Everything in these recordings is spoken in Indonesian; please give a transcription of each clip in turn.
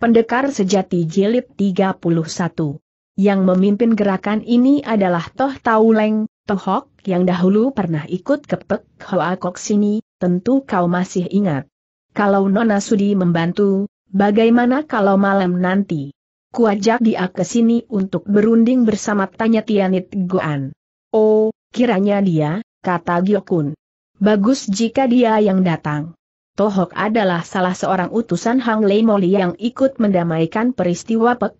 Pendekar Sejati Jilid 31. Yang memimpin gerakan ini adalah Toh Tauleng, Tohok, yang dahulu pernah ikut kepek Kok sini, tentu kau masih ingat. Kalau Nona Sudi membantu, bagaimana kalau malam nanti? Kuajak dia ke sini untuk berunding bersama Tanya Tianit Goan. Oh, kiranya dia, kata Gyokun. Bagus jika dia yang datang. Tohok adalah salah seorang utusan Hang Lei Moli yang ikut mendamaikan peristiwa Pek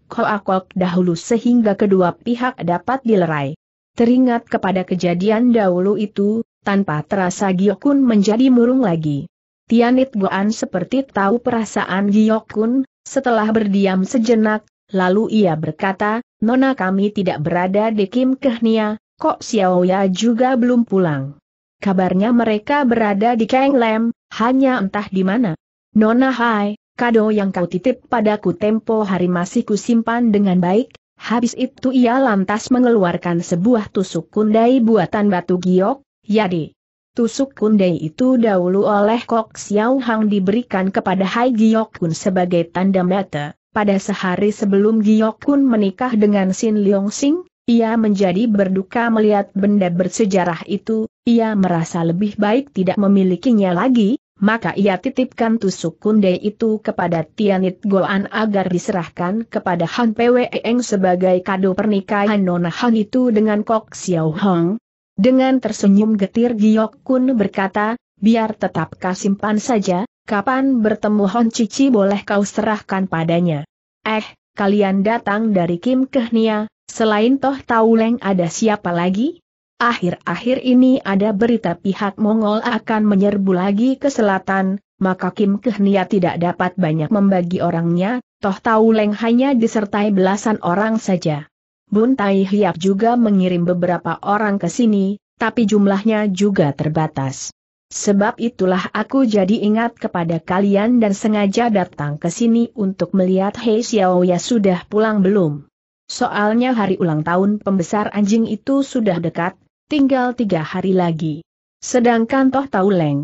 dahulu sehingga kedua pihak dapat dilerai. Teringat kepada kejadian dahulu itu, tanpa terasa Giokun menjadi murung lagi. Tianit Goan seperti tahu perasaan Giokun, setelah berdiam sejenak, lalu ia berkata, Nona kami tidak berada di Kim Kehnia, kok Xiaoya juga belum pulang. Kabarnya mereka berada di Kang Lem, hanya entah di mana. Nona Hai, kado yang kau titip padaku tempo hari masih kusimpan dengan baik, habis itu ia lantas mengeluarkan sebuah tusuk kundai buatan batu giok, yadi. Tusuk kundai itu dahulu oleh Kok Xiao Hang diberikan kepada Hai Giok Kun sebagai tanda mata, pada sehari sebelum Giok Kun menikah dengan Sin Leong Sing, ia menjadi berduka melihat benda bersejarah itu, ia merasa lebih baik tidak memilikinya lagi, maka ia titipkan tusuk kunde itu kepada Tianit Goan agar diserahkan kepada Han Pwe Eng sebagai kado pernikahan Nona Han itu dengan Kok Xiao Hong. Dengan tersenyum getir Giok Kun berkata, biar tetap kasimpan saja, kapan bertemu Hon Cici boleh kau serahkan padanya. Eh, kalian datang dari Kim Kehnia, Selain Toh Tauleng ada siapa lagi? Akhir-akhir ini ada berita pihak Mongol akan menyerbu lagi ke selatan, maka Kim Kehnia tidak dapat banyak membagi orangnya, Toh Tauleng hanya disertai belasan orang saja. Bun Tai Hiap juga mengirim beberapa orang ke sini, tapi jumlahnya juga terbatas. Sebab itulah aku jadi ingat kepada kalian dan sengaja datang ke sini untuk melihat Hei Xiaoya ya sudah pulang belum. Soalnya hari ulang tahun pembesar anjing itu sudah dekat, tinggal tiga hari lagi. Sedangkan Toh tahu Leng.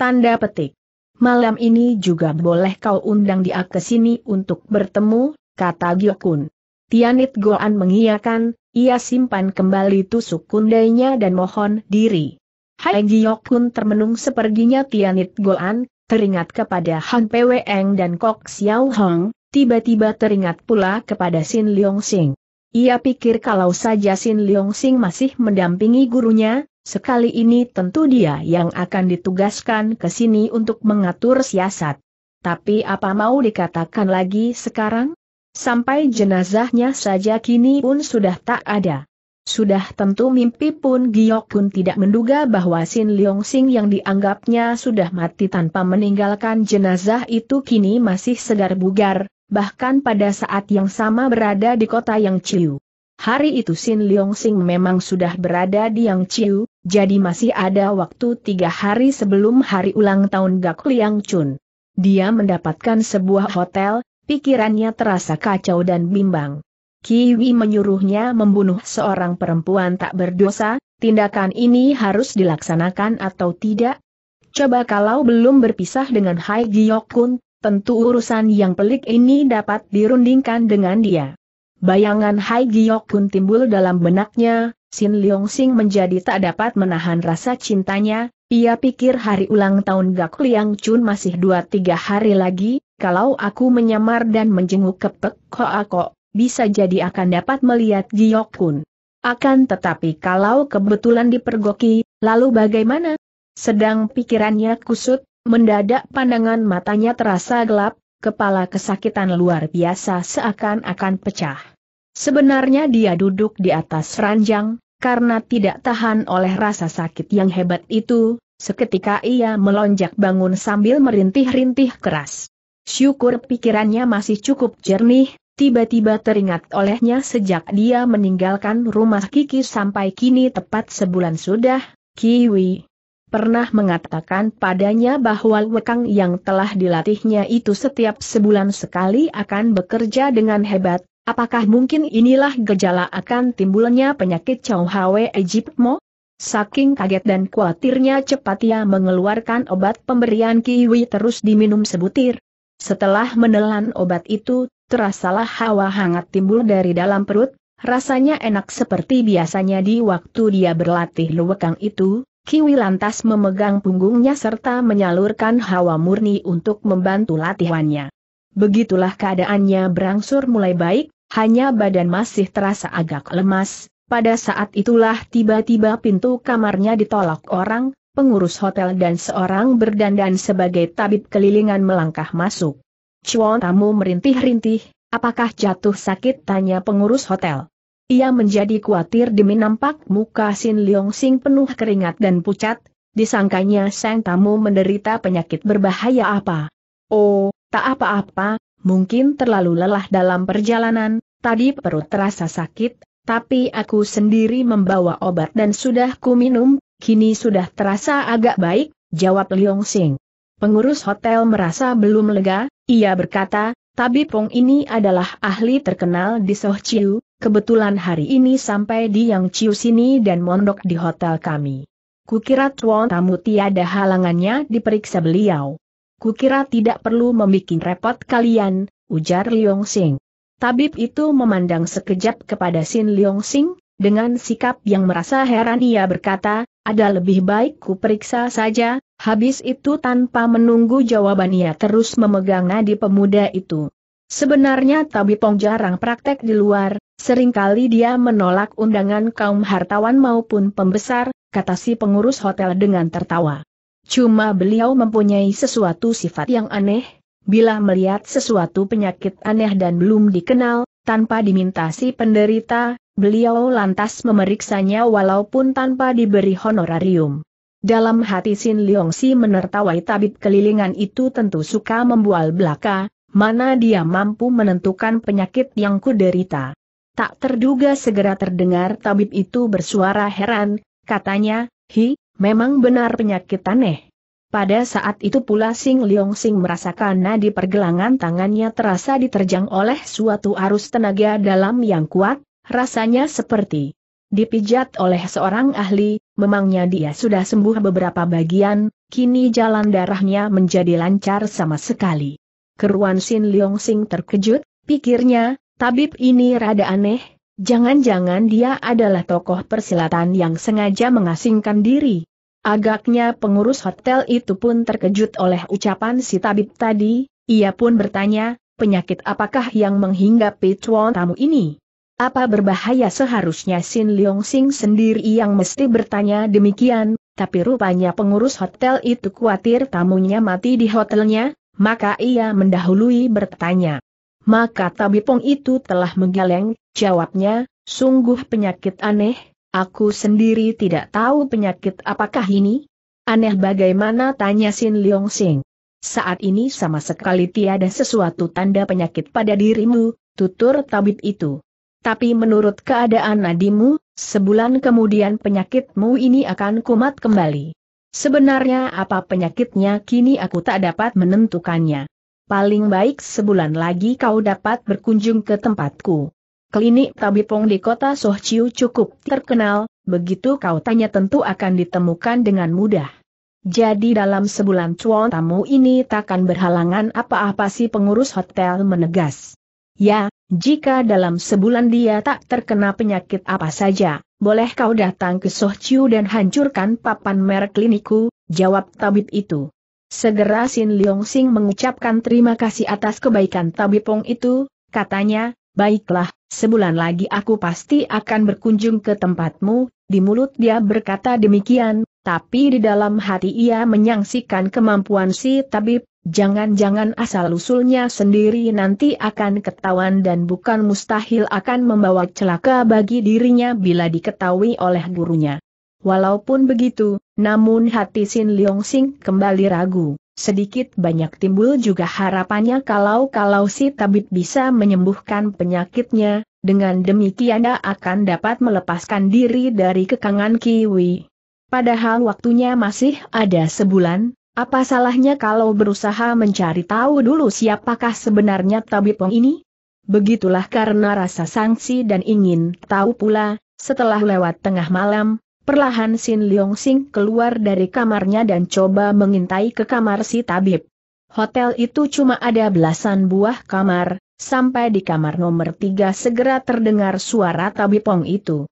Tanda petik. Malam ini juga boleh kau undang dia ke sini untuk bertemu, kata Gyokun. Tianit Goan mengiyakan, ia simpan kembali tusuk kundainya dan mohon diri. Hai Gyokun termenung seperginya Tianit Goan, teringat kepada Han Eng dan Kok Xiao Hong, Tiba-tiba teringat pula kepada Sin Leong Sing. Ia pikir kalau saja Sin Leong Sing masih mendampingi gurunya, sekali ini tentu dia yang akan ditugaskan ke sini untuk mengatur siasat. Tapi apa mau dikatakan lagi sekarang? Sampai jenazahnya saja kini pun sudah tak ada. Sudah tentu mimpi pun Giok pun tidak menduga bahwa Sin Leong Sing yang dianggapnya sudah mati tanpa meninggalkan jenazah itu kini masih segar bugar, bahkan pada saat yang sama berada di kota Yang Chiu. Hari itu Sin Leong Sing memang sudah berada di Yang Chiu, jadi masih ada waktu tiga hari sebelum hari ulang tahun Gak Liang Chun. Dia mendapatkan sebuah hotel, pikirannya terasa kacau dan bimbang. Kiwi menyuruhnya membunuh seorang perempuan tak berdosa, tindakan ini harus dilaksanakan atau tidak? Coba kalau belum berpisah dengan Hai Giok tentu urusan yang pelik ini dapat dirundingkan dengan dia. Bayangan Hai Giok pun timbul dalam benaknya, Sin Leong Sing menjadi tak dapat menahan rasa cintanya, ia pikir hari ulang tahun Gak Liang Chun masih 2-3 hari lagi, kalau aku menyamar dan menjenguk kepek Koako, bisa jadi akan dapat melihat Giok Kun. Akan tetapi kalau kebetulan dipergoki, lalu bagaimana? Sedang pikirannya kusut, Mendadak pandangan matanya terasa gelap, kepala kesakitan luar biasa seakan-akan pecah. Sebenarnya dia duduk di atas ranjang, karena tidak tahan oleh rasa sakit yang hebat itu, seketika ia melonjak bangun sambil merintih-rintih keras. Syukur pikirannya masih cukup jernih, tiba-tiba teringat olehnya sejak dia meninggalkan rumah Kiki sampai kini tepat sebulan sudah, Kiwi, pernah mengatakan padanya bahwa Wekang yang telah dilatihnya itu setiap sebulan sekali akan bekerja dengan hebat, apakah mungkin inilah gejala akan timbulnya penyakit Chow Hwe Ejipmo? Saking kaget dan khawatirnya cepat ia mengeluarkan obat pemberian kiwi terus diminum sebutir. Setelah menelan obat itu, terasalah hawa hangat timbul dari dalam perut, rasanya enak seperti biasanya di waktu dia berlatih luwekang itu, Kiwi lantas memegang punggungnya serta menyalurkan hawa murni untuk membantu latihannya. Begitulah keadaannya berangsur mulai baik, hanya badan masih terasa agak lemas, pada saat itulah tiba-tiba pintu kamarnya ditolak orang, pengurus hotel dan seorang berdandan sebagai tabib kelilingan melangkah masuk. Cuan tamu merintih-rintih, apakah jatuh sakit tanya pengurus hotel. Ia menjadi khawatir demi nampak muka Sin Leong Sing penuh keringat dan pucat, disangkanya sang tamu menderita penyakit berbahaya apa. Oh, tak apa-apa, mungkin terlalu lelah dalam perjalanan, tadi perut terasa sakit, tapi aku sendiri membawa obat dan sudah kuminum, kini sudah terasa agak baik, jawab Leong Sing. Pengurus hotel merasa belum lega, ia berkata, Pong ini adalah ahli terkenal di Soh Kebetulan hari ini sampai di Yang Chiu sini dan mondok di hotel kami. Kukira tuan tamu tiada halangannya diperiksa beliau. Kukira tidak perlu membuat repot kalian, ujar Liong Sing. Tabib itu memandang sekejap kepada Sin Liong Sing, dengan sikap yang merasa heran ia berkata, ada lebih baik ku periksa saja, habis itu tanpa menunggu jawaban ia terus memegang nadi pemuda itu. Sebenarnya Tabipong jarang praktek di luar, Seringkali dia menolak undangan kaum hartawan maupun pembesar, kata si pengurus hotel dengan tertawa. Cuma beliau mempunyai sesuatu sifat yang aneh, bila melihat sesuatu penyakit aneh dan belum dikenal, tanpa diminta si penderita, beliau lantas memeriksanya walaupun tanpa diberi honorarium. Dalam hati Sin si menertawai tabib kelilingan itu tentu suka membual belaka, mana dia mampu menentukan penyakit yang kuderita. Tak terduga segera terdengar tabib itu bersuara heran, katanya, Hi, memang benar penyakit aneh. Pada saat itu pula Sing Leong Sing merasakan nadi pergelangan tangannya terasa diterjang oleh suatu arus tenaga dalam yang kuat, rasanya seperti dipijat oleh seorang ahli, memangnya dia sudah sembuh beberapa bagian, kini jalan darahnya menjadi lancar sama sekali. Keruan Sin Leong Sing terkejut, pikirnya, Tabib ini rada aneh, jangan-jangan dia adalah tokoh persilatan yang sengaja mengasingkan diri. Agaknya pengurus hotel itu pun terkejut oleh ucapan si tabib tadi, ia pun bertanya, penyakit apakah yang menghinggapi tuan tamu ini? Apa berbahaya seharusnya Sin Leong Sing sendiri yang mesti bertanya demikian, tapi rupanya pengurus hotel itu khawatir tamunya mati di hotelnya, maka ia mendahului bertanya maka tabipong itu telah menggeleng, jawabnya, sungguh penyakit aneh, aku sendiri tidak tahu penyakit apakah ini. Aneh bagaimana tanya Sin Leong Sing. Saat ini sama sekali tiada sesuatu tanda penyakit pada dirimu, tutur tabib itu. Tapi menurut keadaan nadimu, sebulan kemudian penyakitmu ini akan kumat kembali. Sebenarnya apa penyakitnya kini aku tak dapat menentukannya paling baik sebulan lagi kau dapat berkunjung ke tempatku. Klinik tabipong di kota Sohciu cukup terkenal, begitu kau tanya tentu akan ditemukan dengan mudah. Jadi dalam sebulan cuan tamu ini takkan berhalangan apa-apa si pengurus hotel menegas. Ya, jika dalam sebulan dia tak terkena penyakit apa saja, boleh kau datang ke Sohciu dan hancurkan papan merek klinikku, jawab tabib itu. Segera Sin Leong Sing mengucapkan terima kasih atas kebaikan tabipong itu, katanya, baiklah, sebulan lagi aku pasti akan berkunjung ke tempatmu, di mulut dia berkata demikian, tapi di dalam hati ia menyaksikan kemampuan si tabib, jangan-jangan asal-usulnya sendiri nanti akan ketahuan dan bukan mustahil akan membawa celaka bagi dirinya bila diketahui oleh gurunya. Walaupun begitu, namun hati Sin Leong Sing kembali ragu. Sedikit banyak timbul juga harapannya kalau-kalau si tabib bisa menyembuhkan penyakitnya, dengan demikian dia akan dapat melepaskan diri dari kekangan Kiwi. Padahal waktunya masih ada sebulan, apa salahnya kalau berusaha mencari tahu dulu siapakah sebenarnya tabib Wong ini? Begitulah karena rasa sangsi dan ingin tahu pula, setelah lewat tengah malam, Perlahan Sin Leong Sing keluar dari kamarnya dan coba mengintai ke kamar si tabib. Hotel itu cuma ada belasan buah kamar, sampai di kamar nomor tiga segera terdengar suara tabipong itu.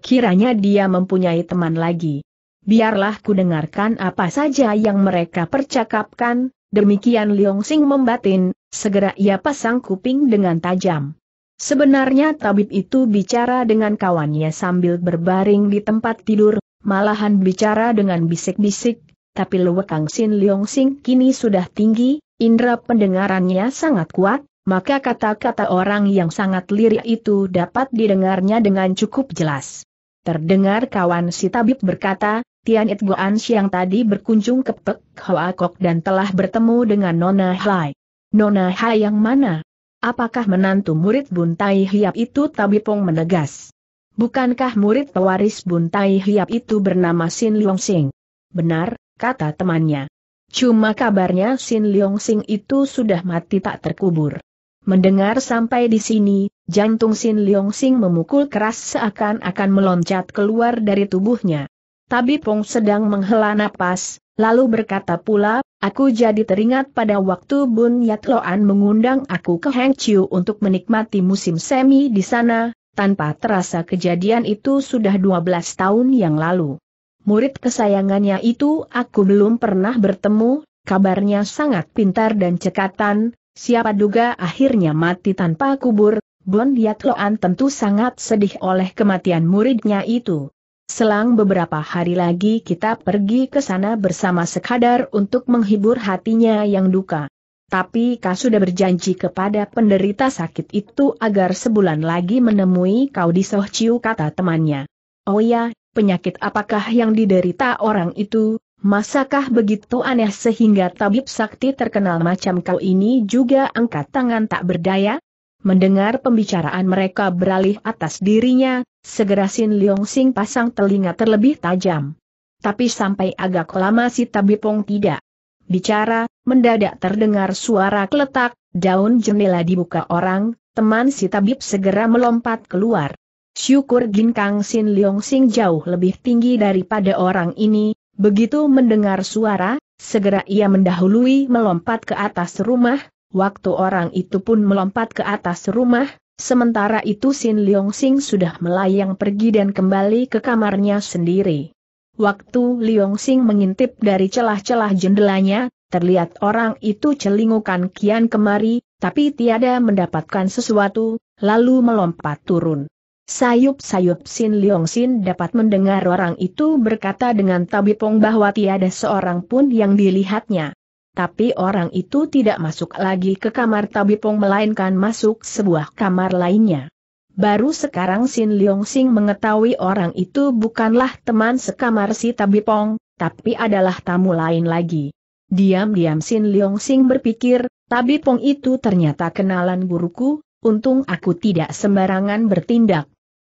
Kiranya dia mempunyai teman lagi. Biarlah ku dengarkan apa saja yang mereka percakapkan, demikian Leong Sing membatin, segera ia pasang kuping dengan tajam. Sebenarnya tabib itu bicara dengan kawannya sambil berbaring di tempat tidur, malahan bicara dengan bisik-bisik, tapi lewekang Sin Leong Sing kini sudah tinggi, indera pendengarannya sangat kuat, maka kata-kata orang yang sangat lirik itu dapat didengarnya dengan cukup jelas. Terdengar kawan si tabib berkata, Tian It Goan Siang tadi berkunjung ke Pek Hoa Kok dan telah bertemu dengan Nona Hai. Nona Hai yang mana? Apakah menantu murid Buntai Hiap itu Tabipong menegas? Bukankah murid pewaris Buntai Hiap itu bernama Sin Leong Sing? Benar, kata temannya. Cuma kabarnya Sin Leong Sing itu sudah mati tak terkubur. Mendengar sampai di sini, jantung Sin Leong Sing memukul keras seakan-akan meloncat keluar dari tubuhnya. Tabipong sedang menghela napas, Lalu berkata pula, aku jadi teringat pada waktu Bun Yat Loan mengundang aku ke Heng Chiu untuk menikmati musim semi di sana, tanpa terasa kejadian itu sudah 12 tahun yang lalu. Murid kesayangannya itu aku belum pernah bertemu, kabarnya sangat pintar dan cekatan, siapa duga akhirnya mati tanpa kubur, Bun Yat Loan tentu sangat sedih oleh kematian muridnya itu. Selang beberapa hari lagi kita pergi ke sana bersama sekadar untuk menghibur hatinya yang duka. Tapi kau sudah berjanji kepada penderita sakit itu agar sebulan lagi menemui kau di Sohciu kata temannya. Oh ya, penyakit apakah yang diderita orang itu? Masakah begitu aneh sehingga tabib sakti terkenal macam kau ini juga angkat tangan tak berdaya? Mendengar pembicaraan mereka beralih atas dirinya, segera Sin Leong Sing pasang telinga terlebih tajam. Tapi sampai agak lama si Tabipong tidak bicara, mendadak terdengar suara keletak, daun jendela dibuka orang, teman si Tabib segera melompat keluar. Syukur Ginkang Sin Leong Sing jauh lebih tinggi daripada orang ini, begitu mendengar suara, segera ia mendahului melompat ke atas rumah, Waktu orang itu pun melompat ke atas rumah, sementara itu Sin Leong Sing sudah melayang pergi dan kembali ke kamarnya sendiri. Waktu Leong Sing mengintip dari celah-celah jendelanya, terlihat orang itu celingukan kian kemari, tapi tiada mendapatkan sesuatu, lalu melompat turun. Sayup-sayup Sin Leong Sin dapat mendengar orang itu berkata dengan tabipong bahwa tiada seorang pun yang dilihatnya. Tapi orang itu tidak masuk lagi ke kamar tabipong melainkan masuk sebuah kamar lainnya. Baru sekarang Sin Leong Sing mengetahui orang itu bukanlah teman sekamar si tabipong, tapi adalah tamu lain lagi. Diam-diam Sin Leong Sing berpikir, tabipong itu ternyata kenalan guruku, untung aku tidak sembarangan bertindak.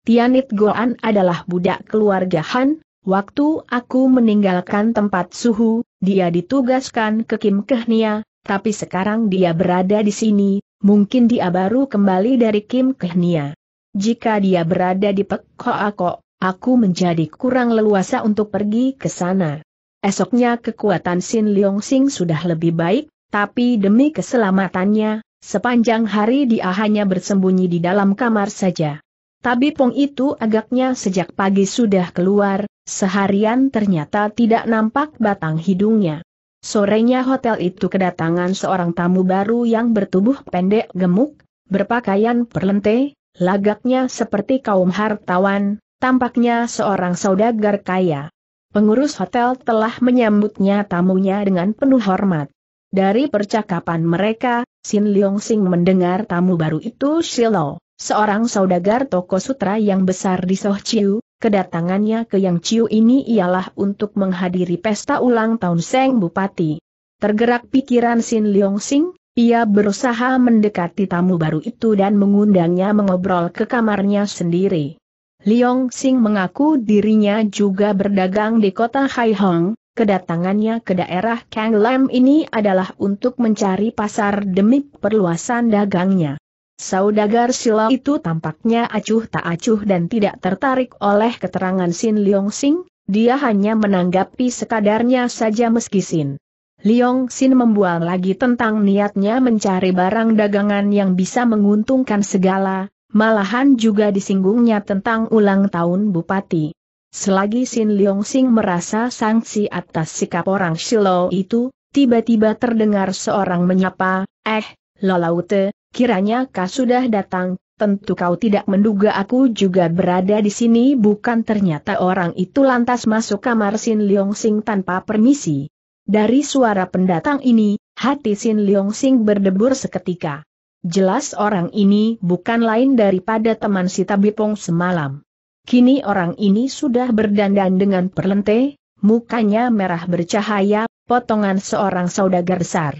Tianit Goan adalah budak keluarga Han, Waktu aku meninggalkan tempat suhu, dia ditugaskan ke Kim Kehnia, tapi sekarang dia berada di sini, mungkin dia baru kembali dari Kim Kehnia. Jika dia berada di Pekko Ako, aku menjadi kurang leluasa untuk pergi ke sana. Esoknya kekuatan Sin Leong Sing sudah lebih baik, tapi demi keselamatannya, sepanjang hari dia hanya bersembunyi di dalam kamar saja. Tapi Pong itu agaknya sejak pagi sudah keluar, Seharian ternyata tidak nampak batang hidungnya. Sorenya hotel itu kedatangan seorang tamu baru yang bertubuh pendek gemuk, berpakaian perlente, lagaknya seperti kaum hartawan, tampaknya seorang saudagar kaya. Pengurus hotel telah menyambutnya tamunya dengan penuh hormat. Dari percakapan mereka, Sin Leong Sing mendengar tamu baru itu silau seorang saudagar toko sutra yang besar di Soh Chiu, kedatangannya ke Yang Chiu ini ialah untuk menghadiri pesta ulang tahun Seng Bupati. Tergerak pikiran Sin Leong Sing, ia berusaha mendekati tamu baru itu dan mengundangnya mengobrol ke kamarnya sendiri. Leong Sing mengaku dirinya juga berdagang di kota Hai Hong, kedatangannya ke daerah Kang Lam ini adalah untuk mencari pasar demi perluasan dagangnya. Saudagar Sila itu tampaknya acuh tak acuh dan tidak tertarik oleh keterangan Sin Leong Sing, dia hanya menanggapi sekadarnya saja meski Sin. Leong Sin membual lagi tentang niatnya mencari barang dagangan yang bisa menguntungkan segala, malahan juga disinggungnya tentang ulang tahun Bupati. Selagi Sin Leong Sing merasa sanksi atas sikap orang Shiloh itu, tiba-tiba terdengar seorang menyapa, eh, lolaute, Kiranya kau sudah datang, tentu kau tidak menduga aku juga berada di sini bukan ternyata orang itu lantas masuk kamar Sin Leong Sing tanpa permisi. Dari suara pendatang ini, hati Sin Leong Sing berdebur seketika. Jelas orang ini bukan lain daripada teman si Tabipong semalam. Kini orang ini sudah berdandan dengan perlente, mukanya merah bercahaya, potongan seorang saudagar besar.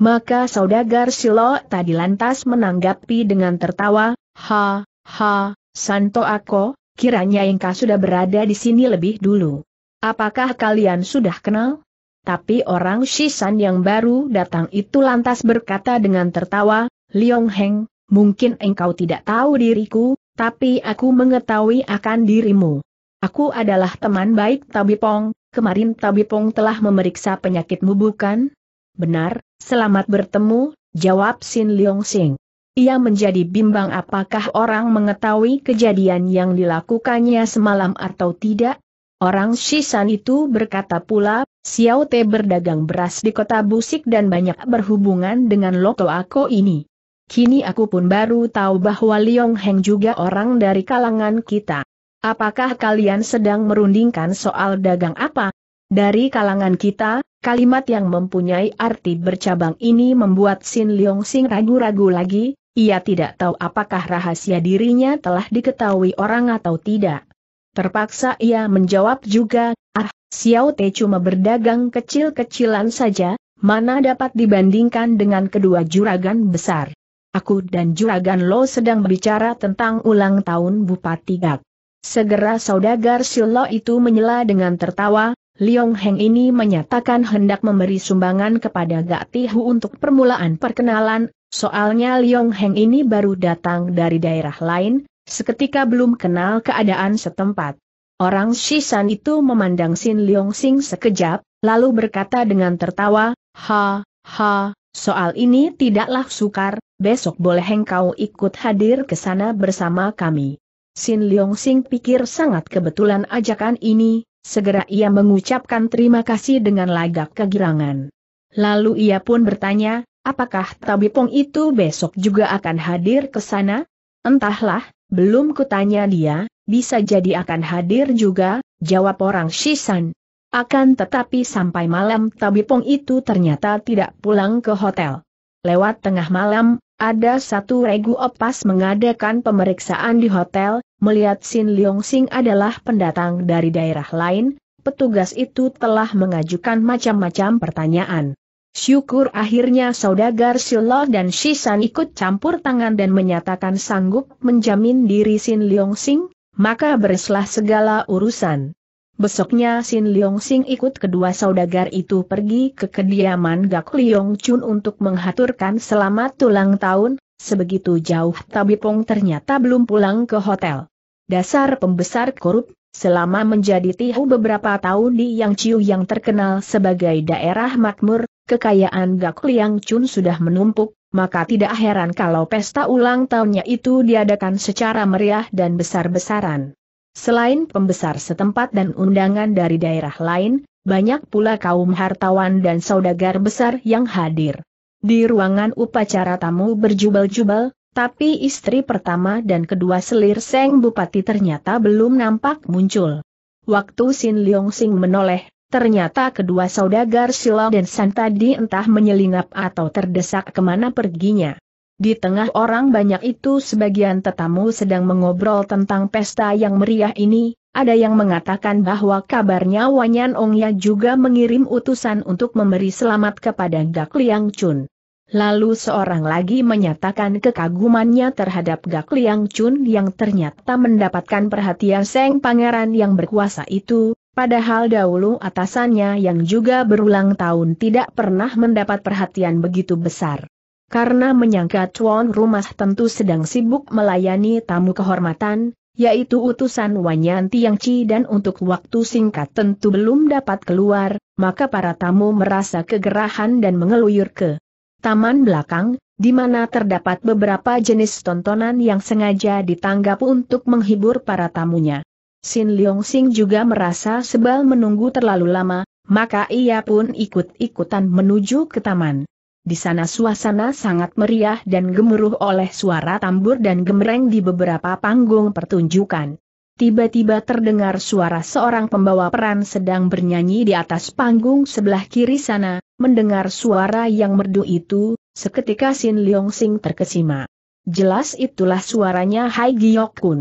Maka saudagar Silo tadi lantas menanggapi dengan tertawa, Ha, ha, Santo Ako, kiranya engkau sudah berada di sini lebih dulu. Apakah kalian sudah kenal? Tapi orang Shisan yang baru datang itu lantas berkata dengan tertawa, Liong Heng, mungkin engkau tidak tahu diriku, tapi aku mengetahui akan dirimu. Aku adalah teman baik Tabipong, kemarin Tabipong telah memeriksa penyakitmu bukan? Benar, selamat bertemu, jawab Sin Leong Sing. Ia menjadi bimbang apakah orang mengetahui kejadian yang dilakukannya semalam atau tidak. Orang Shisan itu berkata pula, Xiao Te berdagang beras di kota Busik dan banyak berhubungan dengan Loto Ako ini. Kini aku pun baru tahu bahwa Liong Heng juga orang dari kalangan kita. Apakah kalian sedang merundingkan soal dagang apa? Dari kalangan kita, kalimat yang mempunyai arti bercabang ini membuat Sin Leong Sing ragu-ragu lagi, ia tidak tahu apakah rahasia dirinya telah diketahui orang atau tidak. Terpaksa ia menjawab juga, ah, Xiao Te cuma berdagang kecil-kecilan saja, mana dapat dibandingkan dengan kedua juragan besar. Aku dan juragan Lo sedang berbicara tentang ulang tahun Bupati Gak. Segera saudagar Silo itu menyela dengan tertawa, Liong Heng ini menyatakan hendak memberi sumbangan kepada Gak Tihu untuk permulaan perkenalan, soalnya Liong Heng ini baru datang dari daerah lain, seketika belum kenal keadaan setempat. Orang Shisan itu memandang Sin Liong Sing sekejap, lalu berkata dengan tertawa, Ha, ha, soal ini tidaklah sukar, besok boleh engkau ikut hadir ke sana bersama kami. Sin Liong Sing pikir sangat kebetulan ajakan ini, Segera ia mengucapkan terima kasih dengan lagak kegirangan. Lalu ia pun bertanya, apakah tabipong itu besok juga akan hadir ke sana? Entahlah, belum kutanya dia, bisa jadi akan hadir juga, jawab orang Shisan. Akan tetapi sampai malam tabipong itu ternyata tidak pulang ke hotel. Lewat tengah malam, ada satu regu opas mengadakan pemeriksaan di hotel, melihat Sin Leong Sing adalah pendatang dari daerah lain, petugas itu telah mengajukan macam-macam pertanyaan. Syukur akhirnya saudagar Silo dan Shisan ikut campur tangan dan menyatakan sanggup menjamin diri Sin Leong Sing, maka bereslah segala urusan. Besoknya Sin Leong Sing ikut kedua saudagar itu pergi ke kediaman Gak Leong Chun untuk menghaturkan selamat tulang tahun, sebegitu jauh Tabipong ternyata belum pulang ke hotel. Dasar pembesar korup, selama menjadi tihu beberapa tahun di Yang Ciu yang terkenal sebagai daerah makmur, kekayaan Gak Leong Chun sudah menumpuk, maka tidak heran kalau pesta ulang tahunnya itu diadakan secara meriah dan besar-besaran. Selain pembesar setempat dan undangan dari daerah lain, banyak pula kaum hartawan dan saudagar besar yang hadir. Di ruangan upacara tamu berjubel-jubel, tapi istri pertama dan kedua selir Seng Bupati ternyata belum nampak muncul. Waktu Sin Leong Sing menoleh, ternyata kedua saudagar Silo dan San tadi entah menyelinap atau terdesak kemana perginya. Di tengah orang banyak itu sebagian tetamu sedang mengobrol tentang pesta yang meriah ini, ada yang mengatakan bahwa kabarnya Wanyan Ongya juga mengirim utusan untuk memberi selamat kepada Gak Liang Chun. Lalu seorang lagi menyatakan kekagumannya terhadap Gak Liang Chun yang ternyata mendapatkan perhatian Seng Pangeran yang berkuasa itu, Padahal dahulu atasannya yang juga berulang tahun tidak pernah mendapat perhatian begitu besar karena menyangka tuan rumah tentu sedang sibuk melayani tamu kehormatan, yaitu utusan Wanyanti Yang Ci dan untuk waktu singkat tentu belum dapat keluar, maka para tamu merasa kegerahan dan mengeluyur ke taman belakang, di mana terdapat beberapa jenis tontonan yang sengaja ditanggap untuk menghibur para tamunya. Sin Leong Sing juga merasa sebal menunggu terlalu lama, maka ia pun ikut-ikutan menuju ke taman. Di sana suasana sangat meriah dan gemuruh oleh suara tambur dan gemereng di beberapa panggung pertunjukan. Tiba-tiba terdengar suara seorang pembawa peran sedang bernyanyi di atas panggung sebelah kiri sana, mendengar suara yang merdu itu, seketika Sin Leong Sing terkesima. Jelas itulah suaranya Hai Giyok Kun.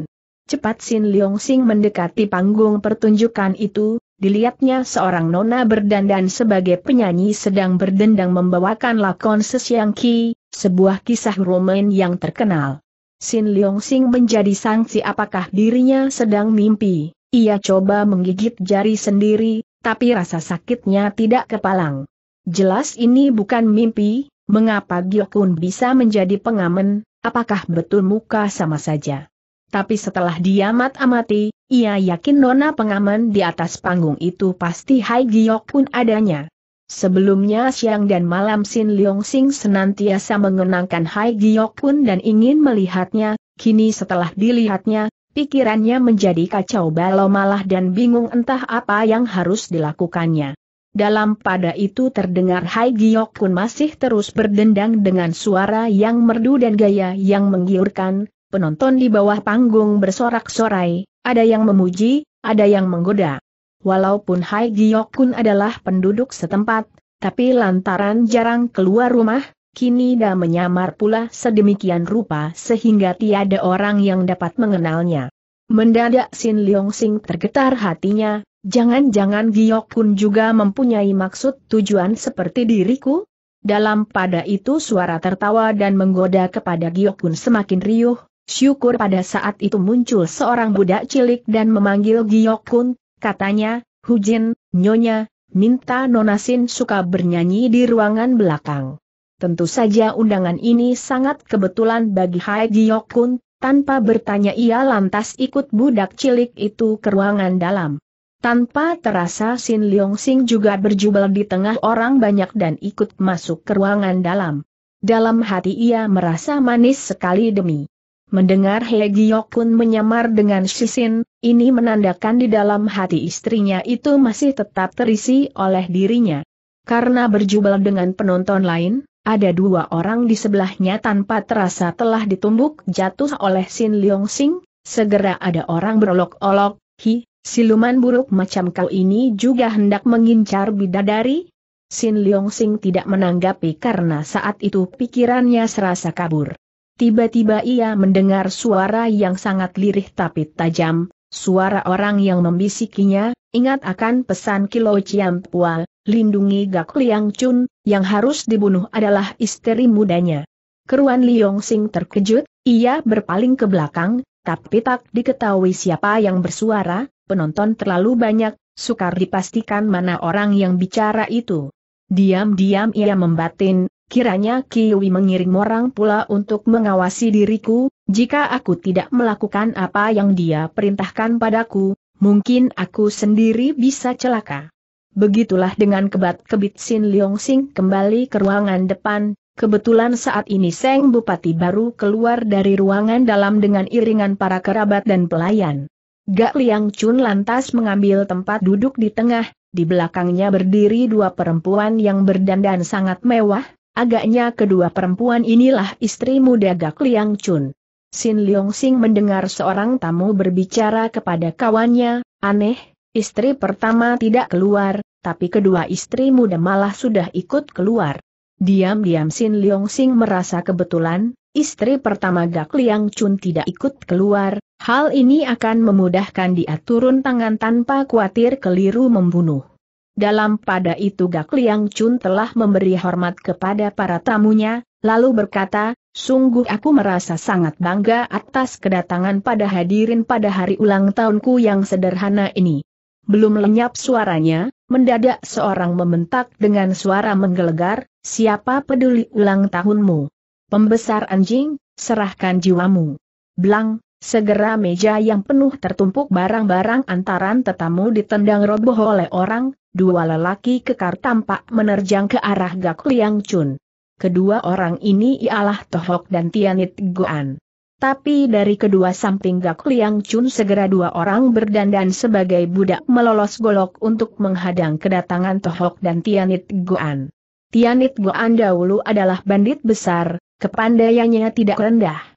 Cepat Sin Leong Sing mendekati panggung pertunjukan itu, dilihatnya seorang nona berdandan sebagai penyanyi sedang berdendang membawakan lakon Sesiang Ki, sebuah kisah roman yang terkenal. Sin Leong Sing menjadi sangsi apakah dirinya sedang mimpi. Ia coba menggigit jari sendiri, tapi rasa sakitnya tidak kepalang. Jelas ini bukan mimpi, mengapa Gyokun bisa menjadi pengamen, apakah betul muka sama saja. Tapi setelah dia amat amati ia yakin nona pengaman di atas panggung itu pasti Hai Giok pun adanya. Sebelumnya siang dan malam Sin Leong Sing senantiasa mengenangkan Hai Giok pun dan ingin melihatnya, kini setelah dilihatnya, pikirannya menjadi kacau balau malah dan bingung entah apa yang harus dilakukannya. Dalam pada itu terdengar Hai Giok Kun masih terus berdendang dengan suara yang merdu dan gaya yang menggiurkan, penonton di bawah panggung bersorak-sorai, ada yang memuji, ada yang menggoda. Walaupun Hai Giokun adalah penduduk setempat, tapi lantaran jarang keluar rumah, kini dah menyamar pula sedemikian rupa sehingga tiada orang yang dapat mengenalnya. Mendadak Sin Leong Sing tergetar hatinya, jangan-jangan Giokun juga mempunyai maksud tujuan seperti diriku? Dalam pada itu suara tertawa dan menggoda kepada Giokun semakin riuh, Syukur pada saat itu muncul seorang budak cilik dan memanggil Giyokun, katanya, Hujin, Nyonya, minta Nonasin suka bernyanyi di ruangan belakang. Tentu saja undangan ini sangat kebetulan bagi Hai Giyokun, tanpa bertanya ia lantas ikut budak cilik itu ke ruangan dalam. Tanpa terasa Sin Leong Sing juga berjubel di tengah orang banyak dan ikut masuk ke ruangan dalam. Dalam hati ia merasa manis sekali demi Mendengar He Giokun menyamar dengan Shishin, ini menandakan di dalam hati istrinya itu masih tetap terisi oleh dirinya. Karena berjubel dengan penonton lain, ada dua orang di sebelahnya tanpa terasa telah ditumbuk jatuh oleh Sin Leong Sing, segera ada orang berolok-olok, Hi, siluman buruk macam kau ini juga hendak mengincar bidadari? Sin Leong Sing tidak menanggapi karena saat itu pikirannya serasa kabur. Tiba-tiba ia mendengar suara yang sangat lirih tapi tajam, suara orang yang membisikinya, ingat akan pesan Kilo Chiam Pua, lindungi Gak Liang Chun, yang harus dibunuh adalah istri mudanya. Keruan Liong Sing terkejut, ia berpaling ke belakang, tapi tak diketahui siapa yang bersuara, penonton terlalu banyak, sukar dipastikan mana orang yang bicara itu. Diam-diam ia membatin, Kiranya Kiwi mengirim orang pula untuk mengawasi diriku, jika aku tidak melakukan apa yang dia perintahkan padaku, mungkin aku sendiri bisa celaka. Begitulah dengan kebat-kebit Sin Leong Sing kembali ke ruangan depan, kebetulan saat ini Seng Bupati baru keluar dari ruangan dalam dengan iringan para kerabat dan pelayan. Gak Liang Chun lantas mengambil tempat duduk di tengah, di belakangnya berdiri dua perempuan yang berdandan sangat mewah, Agaknya kedua perempuan inilah istri muda Gak Liang Chun. Sin Leong Sing mendengar seorang tamu berbicara kepada kawannya, aneh, istri pertama tidak keluar, tapi kedua istri muda malah sudah ikut keluar. Diam-diam Sin Leong Sing merasa kebetulan, istri pertama Gak Liang Chun tidak ikut keluar, hal ini akan memudahkan dia turun tangan tanpa khawatir keliru membunuh. Dalam pada itu Gak Liang Chun telah memberi hormat kepada para tamunya, lalu berkata, Sungguh aku merasa sangat bangga atas kedatangan pada hadirin pada hari ulang tahunku yang sederhana ini. Belum lenyap suaranya, mendadak seorang mementak dengan suara menggelegar, siapa peduli ulang tahunmu? Pembesar anjing, serahkan jiwamu. Blang, Segera meja yang penuh tertumpuk barang-barang antaran tetamu ditendang roboh oleh orang, dua lelaki kekar tampak menerjang ke arah Gak Liang Chun. Kedua orang ini ialah Tohok dan Tianit Goan. Tapi dari kedua samping Gak Liang Chun segera dua orang berdandan sebagai budak melolos golok untuk menghadang kedatangan Tohok dan Tianit Goan. Tianit Goan dahulu adalah bandit besar, kepandaiannya tidak rendah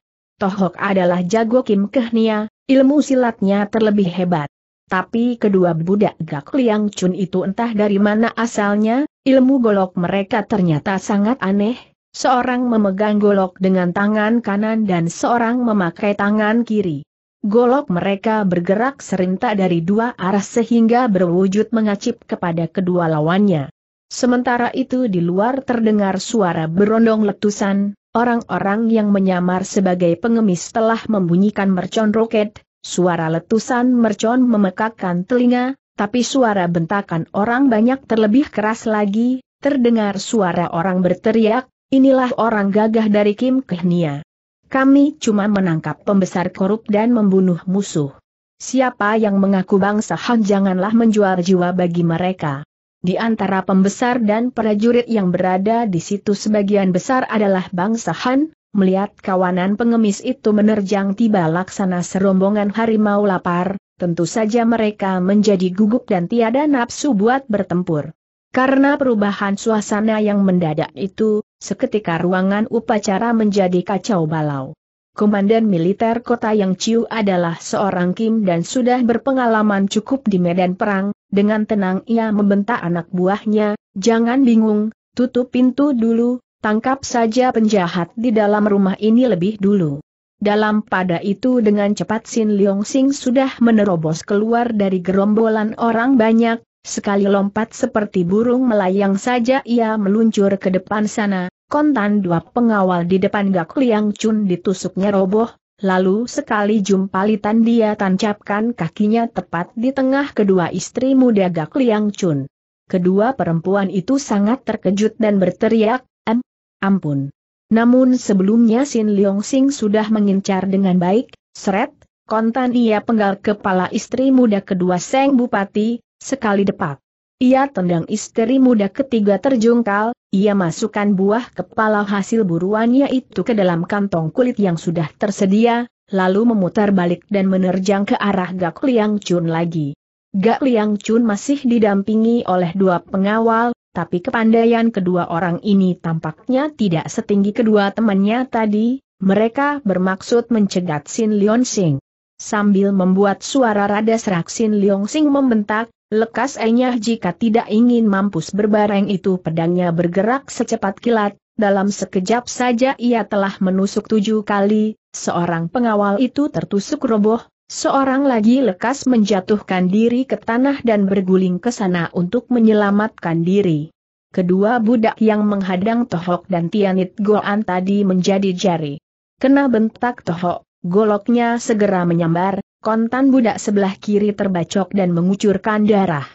Tohok adalah jago Kim Kehnia, ilmu silatnya terlebih hebat. Tapi kedua budak Gak Liang Chun itu entah dari mana asalnya, ilmu golok mereka ternyata sangat aneh. Seorang memegang golok dengan tangan kanan dan seorang memakai tangan kiri. Golok mereka bergerak serentak dari dua arah sehingga berwujud mengacip kepada kedua lawannya. Sementara itu di luar terdengar suara berondong letusan, Orang-orang yang menyamar sebagai pengemis telah membunyikan mercon roket, suara letusan mercon memekakkan telinga, tapi suara bentakan orang banyak terlebih keras lagi, terdengar suara orang berteriak, inilah orang gagah dari Kim Kehnia. Kami cuma menangkap pembesar korup dan membunuh musuh. Siapa yang mengaku bangsa Han janganlah menjual jiwa bagi mereka. Di antara pembesar dan prajurit yang berada di situ sebagian besar adalah bangsa Han, melihat kawanan pengemis itu menerjang tiba laksana serombongan harimau lapar, tentu saja mereka menjadi gugup dan tiada nafsu buat bertempur. Karena perubahan suasana yang mendadak itu, seketika ruangan upacara menjadi kacau balau. Komandan militer kota Yang Chiu adalah seorang Kim dan sudah berpengalaman cukup di medan perang, dengan tenang ia membentak anak buahnya, jangan bingung, tutup pintu dulu, tangkap saja penjahat di dalam rumah ini lebih dulu. Dalam pada itu dengan cepat Sin Leong Sing sudah menerobos keluar dari gerombolan orang banyak, Sekali lompat seperti burung melayang saja ia meluncur ke depan sana, kontan dua pengawal di depan Gak Liang Chun ditusuknya roboh, lalu sekali jumpalitan dia tancapkan kakinya tepat di tengah kedua istri muda Gak Liang Chun. Kedua perempuan itu sangat terkejut dan berteriak, Am, ampun. Namun sebelumnya Sin Leong Sing sudah mengincar dengan baik, seret, kontan ia penggal kepala istri muda kedua Seng Bupati, Sekali depak. Ia tendang istri muda ketiga terjungkal, ia masukkan buah kepala hasil buruannya itu ke dalam kantong kulit yang sudah tersedia, lalu memutar balik dan menerjang ke arah Gak Liang Chun lagi. Gak Liang Chun masih didampingi oleh dua pengawal, tapi kepandaian kedua orang ini tampaknya tidak setinggi kedua temannya tadi, mereka bermaksud mencegat Sin Lion Sing. Sambil membuat suara rada serak Sin Liong Sing membentak, Lekas enyah jika tidak ingin mampus berbareng itu pedangnya bergerak secepat kilat, dalam sekejap saja ia telah menusuk tujuh kali, seorang pengawal itu tertusuk roboh, seorang lagi lekas menjatuhkan diri ke tanah dan berguling ke sana untuk menyelamatkan diri. Kedua budak yang menghadang Tohok dan Tianit Goan tadi menjadi jari. Kena bentak Tohok, goloknya segera menyambar, kontan budak sebelah kiri terbacok dan mengucurkan darah.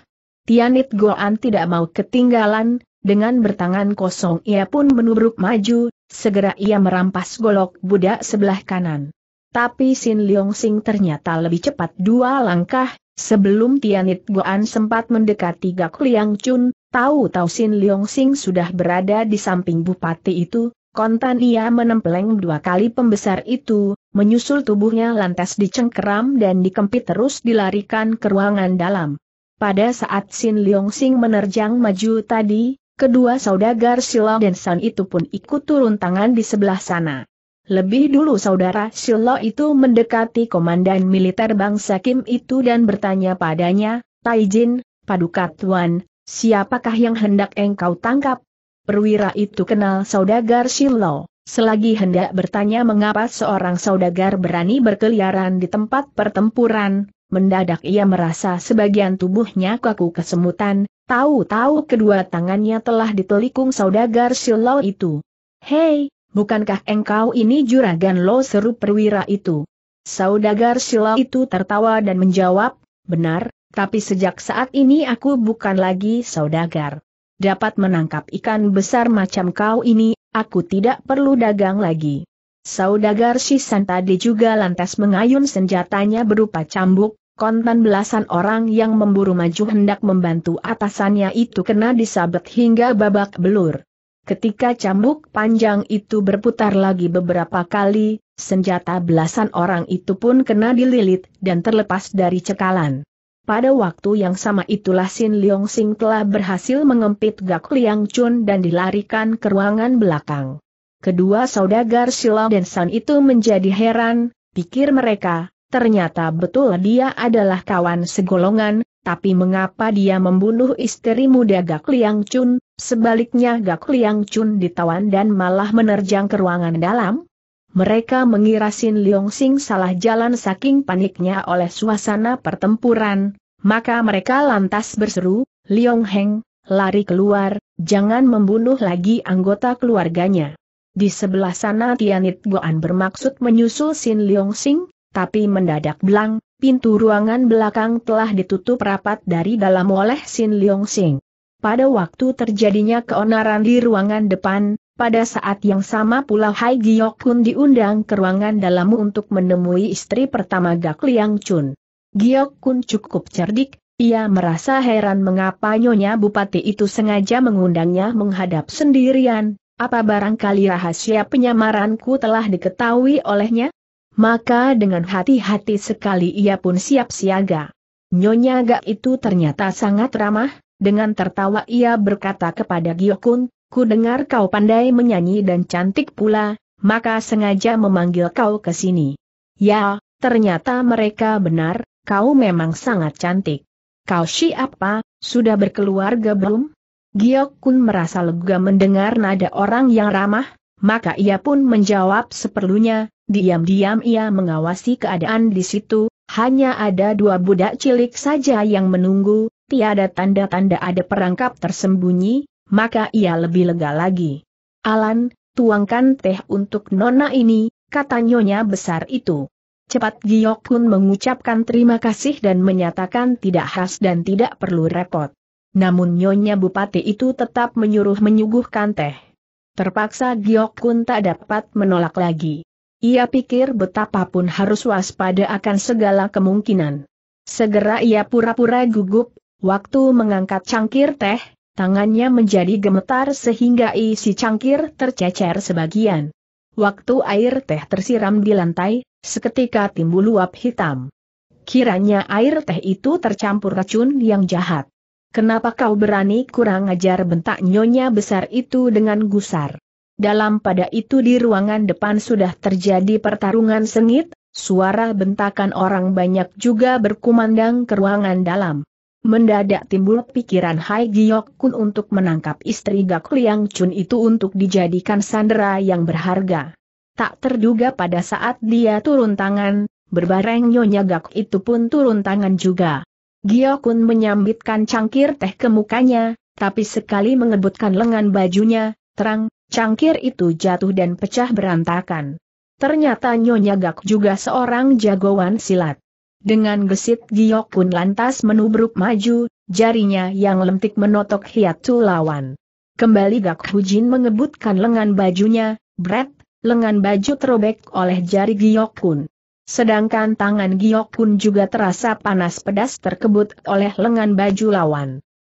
Tianit Goan tidak mau ketinggalan, dengan bertangan kosong ia pun menubruk maju, segera ia merampas golok budak sebelah kanan. Tapi Sin Leong Sing ternyata lebih cepat dua langkah, sebelum Tianit Goan sempat mendekati Gak Liang Chun, tahu-tahu Sin Leong Sing sudah berada di samping bupati itu, Kontan ia menempeleng dua kali pembesar itu, menyusul tubuhnya lantas dicengkeram dan dikempit terus dilarikan ke ruangan dalam. Pada saat Sin Leong Sing menerjang maju tadi, kedua saudagar Silo dan San itu pun ikut turun tangan di sebelah sana. Lebih dulu saudara Silo itu mendekati komandan militer bangsa Kim itu dan bertanya padanya, Taijin, Paduka Tuan, siapakah yang hendak engkau tangkap? perwira itu kenal saudagar Silo, Selagi hendak bertanya mengapa seorang saudagar berani berkeliaran di tempat pertempuran, mendadak ia merasa sebagian tubuhnya kaku kesemutan, tahu-tahu kedua tangannya telah ditelikung saudagar Silo itu. Hei, bukankah engkau ini juragan lo seru perwira itu? Saudagar Silo itu tertawa dan menjawab, benar, tapi sejak saat ini aku bukan lagi saudagar dapat menangkap ikan besar macam kau ini, aku tidak perlu dagang lagi. Saudagar Shisan tadi juga lantas mengayun senjatanya berupa cambuk, kontan belasan orang yang memburu maju hendak membantu atasannya itu kena disabet hingga babak belur. Ketika cambuk panjang itu berputar lagi beberapa kali, senjata belasan orang itu pun kena dililit dan terlepas dari cekalan. Pada waktu yang sama itulah Sin Leong Sing telah berhasil mengempit Gak Liang Chun dan dilarikan ke ruangan belakang. Kedua saudagar Silong dan San itu menjadi heran, pikir mereka, ternyata betul dia adalah kawan segolongan, tapi mengapa dia membunuh istri muda Gak Liang Chun, sebaliknya Gak Liang Chun ditawan dan malah menerjang ke ruangan dalam? Mereka mengira Sin Leong Sing salah jalan saking paniknya oleh suasana pertempuran, maka mereka lantas berseru, Liong Heng, lari keluar, jangan membunuh lagi anggota keluarganya. Di sebelah sana Tianit Goan bermaksud menyusul Sin Liong Sing, tapi mendadak belang, pintu ruangan belakang telah ditutup rapat dari dalam oleh Sin Liong Sing. Pada waktu terjadinya keonaran di ruangan depan, pada saat yang sama pula Hai Giok pun diundang ke ruangan dalam untuk menemui istri pertama Gak Liang Chun. Giok Kun cukup cerdik, ia merasa heran mengapa Nyonya Bupati itu sengaja mengundangnya menghadap sendirian, apa barangkali rahasia penyamaranku telah diketahui olehnya? Maka dengan hati-hati sekali ia pun siap siaga. Nyonya Gak itu ternyata sangat ramah, dengan tertawa ia berkata kepada Kun, ku dengar kau pandai menyanyi dan cantik pula, maka sengaja memanggil kau ke sini. Ya, ternyata mereka benar, kau memang sangat cantik. Kau siapa, sudah berkeluarga belum? Giok Kun merasa lega mendengar nada orang yang ramah, maka ia pun menjawab seperlunya, diam-diam ia mengawasi keadaan di situ, hanya ada dua budak cilik saja yang menunggu, tiada tanda-tanda ada perangkap tersembunyi, maka ia lebih lega lagi. Alan, tuangkan teh untuk nona ini, kata nyonya besar itu. Cepat Giok pun mengucapkan terima kasih dan menyatakan tidak khas dan tidak perlu repot. Namun Nyonya Bupati itu tetap menyuruh menyuguhkan teh. Terpaksa Giok pun tak dapat menolak lagi. Ia pikir betapapun harus waspada akan segala kemungkinan. Segera ia pura-pura gugup, waktu mengangkat cangkir teh, tangannya menjadi gemetar sehingga isi cangkir tercecer sebagian. Waktu air teh tersiram di lantai, Seketika timbul luap hitam. Kiranya air teh itu tercampur racun yang jahat. Kenapa kau berani kurang ajar bentak nyonya besar itu dengan gusar? Dalam pada itu di ruangan depan sudah terjadi pertarungan sengit, suara bentakan orang banyak juga berkumandang ke ruangan dalam. Mendadak timbul pikiran Hai Giok Kun untuk menangkap istri Gak Liang Chun itu untuk dijadikan sandera yang berharga. Tak terduga pada saat dia turun tangan, berbareng Nyonya Gak itu pun turun tangan juga. Giokun menyambitkan cangkir teh ke mukanya, tapi sekali mengebutkan lengan bajunya, terang, cangkir itu jatuh dan pecah berantakan. Ternyata Nyonya Gak juga seorang jagoan silat. Dengan gesit Giokun lantas menubruk maju, jarinya yang lentik menotok hiatu lawan. Kembali Gak Hujin mengebutkan lengan bajunya, Brett lengan baju terobek oleh jari Giokun. Sedangkan tangan Giokun juga terasa panas pedas terkebut oleh lengan baju lawan.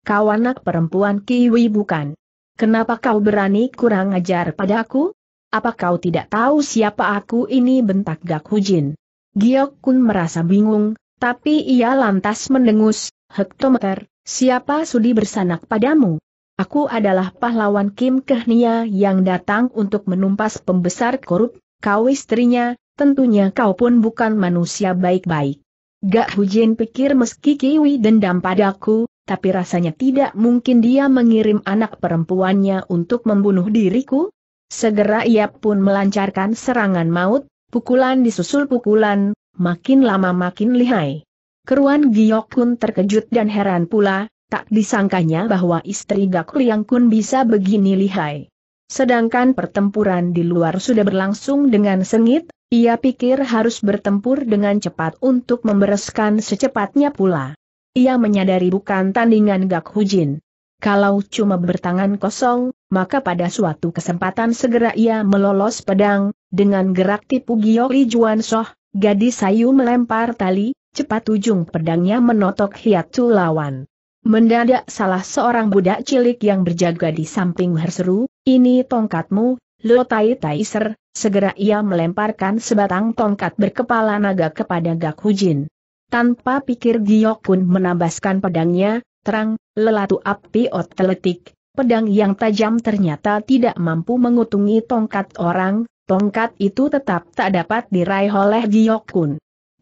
Kau anak perempuan Kiwi bukan? Kenapa kau berani kurang ajar padaku? Apa kau tidak tahu siapa aku ini bentak Gak Hujin? Giokun merasa bingung, tapi ia lantas mendengus, hektometer, siapa sudi bersanak padamu? Aku adalah pahlawan Kim Kehnia yang datang untuk menumpas pembesar korup, kau istrinya, tentunya kau pun bukan manusia baik-baik. Gak Hujin pikir meski Kiwi dendam padaku, tapi rasanya tidak mungkin dia mengirim anak perempuannya untuk membunuh diriku. Segera ia pun melancarkan serangan maut, pukulan disusul pukulan, makin lama makin lihai. Keruan Giok pun terkejut dan heran pula, tak disangkanya bahwa istri Gak Liang Kun bisa begini lihai. Sedangkan pertempuran di luar sudah berlangsung dengan sengit, ia pikir harus bertempur dengan cepat untuk membereskan secepatnya pula. Ia menyadari bukan tandingan Gak Hujin. Kalau cuma bertangan kosong, maka pada suatu kesempatan segera ia melolos pedang, dengan gerak tipu Gioli Juan Soh, gadis sayu melempar tali, cepat ujung pedangnya menotok hiatu lawan. Mendadak salah seorang budak cilik yang berjaga di samping Herseru, ini tongkatmu, Lo Tai Taiser, segera ia melemparkan sebatang tongkat berkepala naga kepada Gak Hujin. Tanpa pikir Giok pun menambaskan pedangnya, terang, lelatu api oteletik, pedang yang tajam ternyata tidak mampu mengutungi tongkat orang, tongkat itu tetap tak dapat diraih oleh Giok pun.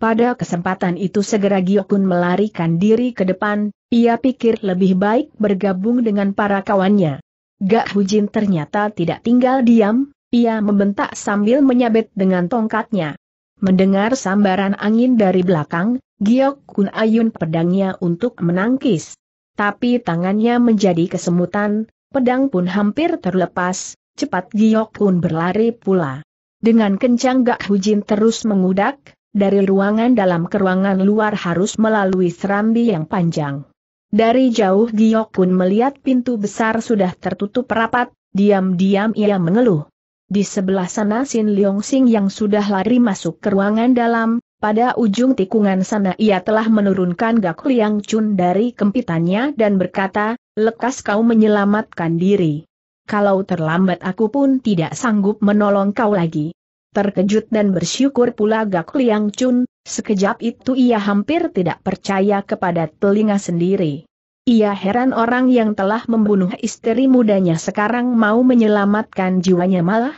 Pada kesempatan itu segera Giokun melarikan diri ke depan, ia pikir lebih baik bergabung dengan para kawannya. Gak Hujin ternyata tidak tinggal diam, ia membentak sambil menyabet dengan tongkatnya. Mendengar sambaran angin dari belakang, Giok Kun Ayun pedangnya untuk menangkis. Tapi tangannya menjadi kesemutan, pedang pun hampir terlepas, cepat Giok Kun berlari pula. Dengan kencang Gak Hujin terus mengudak, dari ruangan dalam ke ruangan luar harus melalui serambi yang panjang. Dari jauh Giok pun melihat pintu besar sudah tertutup rapat, diam-diam ia mengeluh. Di sebelah sana Sin Leong Sing yang sudah lari masuk ke ruangan dalam, pada ujung tikungan sana ia telah menurunkan Gak Liang Chun dari kempitannya dan berkata, lekas kau menyelamatkan diri. Kalau terlambat aku pun tidak sanggup menolong kau lagi. Terkejut dan bersyukur pula Gak Liang Chun, Sekejap itu ia hampir tidak percaya kepada telinga sendiri. Ia heran orang yang telah membunuh istri mudanya sekarang mau menyelamatkan jiwanya malah.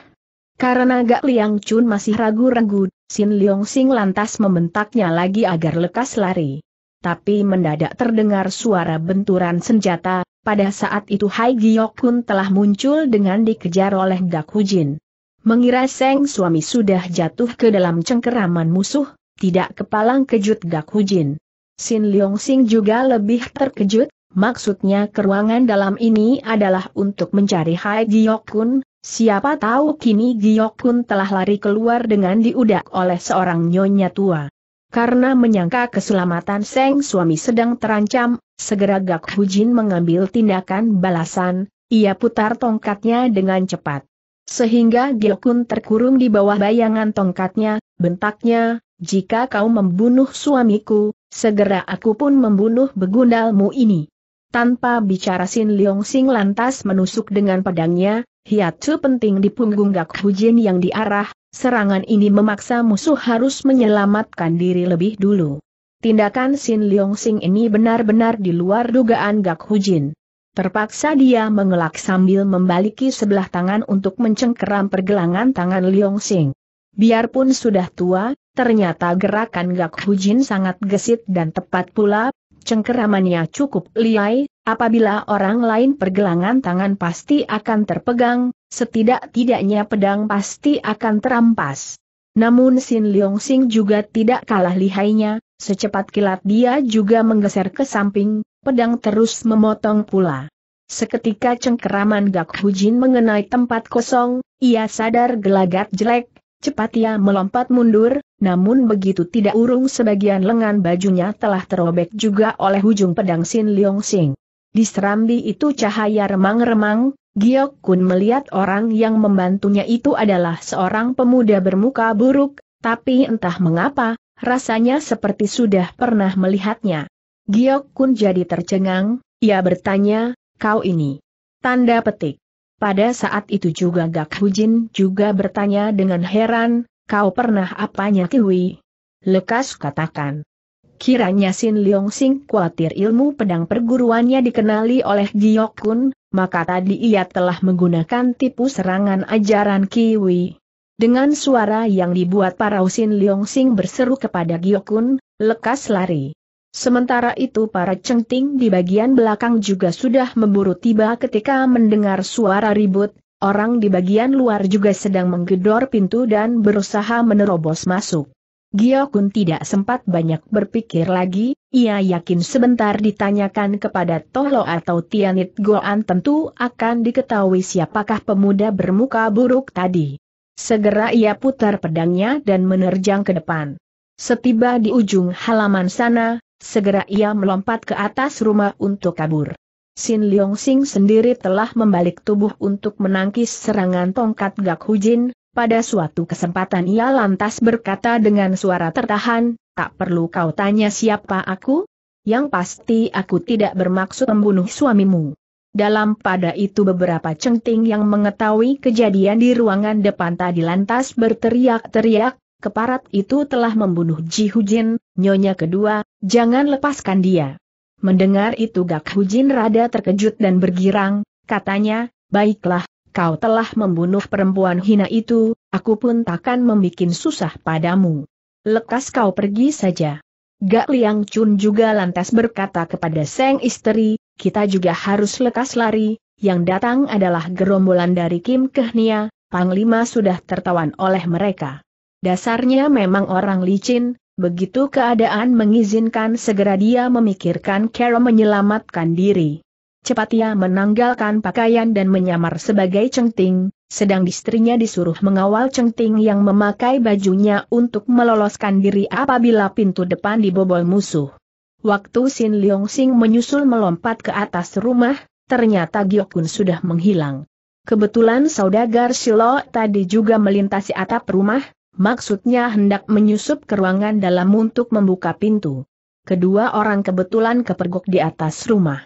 Karena Gak Liang Chun masih ragu-ragu, Sin Leong Sing lantas membentaknya lagi agar lekas lari. Tapi mendadak terdengar suara benturan senjata, pada saat itu Hai Giok Kun telah muncul dengan dikejar oleh Gak Hujin. Mengira Seng suami sudah jatuh ke dalam cengkeraman musuh, tidak kepalang kejut Gak Hujin. Sin Leong Sing juga lebih terkejut, maksudnya keruangan dalam ini adalah untuk mencari Hai Kun, siapa tahu kini Kun telah lari keluar dengan diudak oleh seorang nyonya tua. Karena menyangka keselamatan Seng suami sedang terancam, segera Gak Hujin mengambil tindakan balasan, ia putar tongkatnya dengan cepat. Sehingga Kun terkurung di bawah bayangan tongkatnya, bentaknya, jika kau membunuh suamiku, segera aku pun membunuh begundalmu ini. Tanpa bicara Sin Leong Sing lantas menusuk dengan pedangnya, Hiatu penting di punggung Gak Hujin yang diarah, serangan ini memaksa musuh harus menyelamatkan diri lebih dulu. Tindakan Sin Leong Sing ini benar-benar di luar dugaan Gak Hujin. Terpaksa dia mengelak sambil membaliki sebelah tangan untuk mencengkeram pergelangan tangan Leong Sing. Biarpun sudah tua, Ternyata gerakan Gak Hujin sangat gesit dan tepat pula, cengkeramannya cukup liai, apabila orang lain pergelangan tangan pasti akan terpegang, setidak-tidaknya pedang pasti akan terampas. Namun Sin Leong Sing juga tidak kalah lihainya, secepat kilat dia juga menggeser ke samping, pedang terus memotong pula. Seketika cengkeraman Gak Hujin mengenai tempat kosong, ia sadar gelagat jelek, Cepat ia melompat mundur, namun begitu tidak urung sebagian lengan bajunya telah terobek juga oleh ujung pedang Sin Leong Sing. Di serambi itu cahaya remang-remang, Giok Kun melihat orang yang membantunya itu adalah seorang pemuda bermuka buruk, tapi entah mengapa, rasanya seperti sudah pernah melihatnya. Giok Kun jadi tercengang, ia bertanya, kau ini. Tanda petik. Pada saat itu juga Gak Hujin juga bertanya dengan heran, kau pernah apanya Kiwi? Lekas katakan. Kiranya Sin Leong Sing khawatir ilmu pedang perguruannya dikenali oleh Giyok Kun, maka tadi ia telah menggunakan tipu serangan ajaran Kiwi. Dengan suara yang dibuat para Sin Leong Sing berseru kepada Giyok Kun, lekas lari. Sementara itu para cengting di bagian belakang juga sudah memburu tiba ketika mendengar suara ribut, orang di bagian luar juga sedang menggedor pintu dan berusaha menerobos masuk. Kun tidak sempat banyak berpikir lagi, ia yakin sebentar ditanyakan kepada Tolo atau Tianit Goan tentu akan diketahui siapakah pemuda bermuka buruk tadi. Segera ia putar pedangnya dan menerjang ke depan. Setiba di ujung halaman sana, Segera ia melompat ke atas rumah untuk kabur. Sin Leong Sing sendiri telah membalik tubuh untuk menangkis serangan tongkat Gak Hujin, pada suatu kesempatan ia lantas berkata dengan suara tertahan, tak perlu kau tanya siapa aku? Yang pasti aku tidak bermaksud membunuh suamimu. Dalam pada itu beberapa cengting yang mengetahui kejadian di ruangan depan tadi lantas berteriak-teriak, keparat itu telah membunuh Ji Hujin, nyonya kedua, jangan lepaskan dia. Mendengar itu Gak Hujin rada terkejut dan bergirang, katanya, baiklah, kau telah membunuh perempuan hina itu, aku pun takkan membuat susah padamu. Lekas kau pergi saja. Gak Liang Chun juga lantas berkata kepada Seng Istri, kita juga harus lekas lari, yang datang adalah gerombolan dari Kim Kehnia, Panglima sudah tertawan oleh mereka. Dasarnya memang orang licin, begitu keadaan mengizinkan segera dia memikirkan cara menyelamatkan diri. Cepat ia menanggalkan pakaian dan menyamar sebagai cengting, sedang istrinya disuruh mengawal cengting yang memakai bajunya untuk meloloskan diri apabila pintu depan dibobol musuh. Waktu Sin Leong Sing menyusul melompat ke atas rumah, ternyata Giokun sudah menghilang. Kebetulan saudagar Shilo tadi juga melintasi atap rumah, maksudnya hendak menyusup ke ruangan dalam untuk membuka pintu. Kedua orang kebetulan kepergok di atas rumah.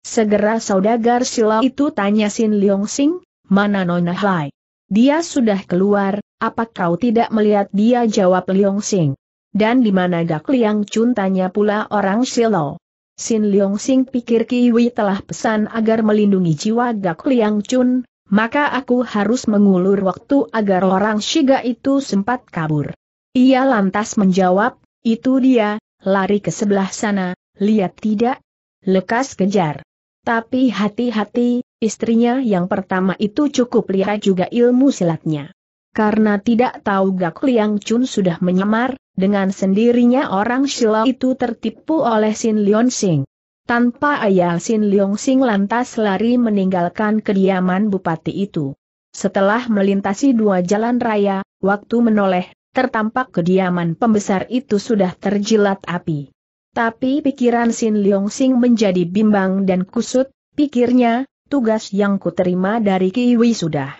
Segera saudagar silau itu tanya Sin Leong Sing, mana Nona Hai? Dia sudah keluar, apa kau tidak melihat dia jawab Leong Sing? Dan di mana Gak Liang Chun tanya pula orang Silo. Sin Leong Sing pikir Kiwi telah pesan agar melindungi jiwa Gak Liang Chun, maka aku harus mengulur waktu agar orang Shiga itu sempat kabur. Ia lantas menjawab, itu dia, lari ke sebelah sana, lihat tidak? Lekas kejar. Tapi hati-hati, istrinya yang pertama itu cukup lihat juga ilmu silatnya. Karena tidak tahu Gak Liang Chun sudah menyamar, dengan sendirinya orang Shila itu tertipu oleh Sin Lion Sing. Tanpa ayah Sin Leong Sing lantas lari meninggalkan kediaman bupati itu. Setelah melintasi dua jalan raya, waktu menoleh, tertampak kediaman pembesar itu sudah terjilat api. Tapi pikiran Sin Leong Sing menjadi bimbang dan kusut, pikirnya, tugas yang kuterima dari Kiwi sudah.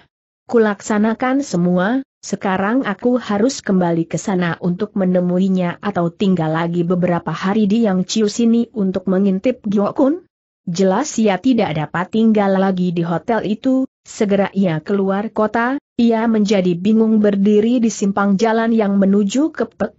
Kulaksanakan semua, sekarang aku harus kembali ke sana untuk menemuinya atau tinggal lagi beberapa hari di Yang Chiu sini untuk mengintip Kun? Jelas ia tidak dapat tinggal lagi di hotel itu, segera ia keluar kota, ia menjadi bingung berdiri di simpang jalan yang menuju ke Pek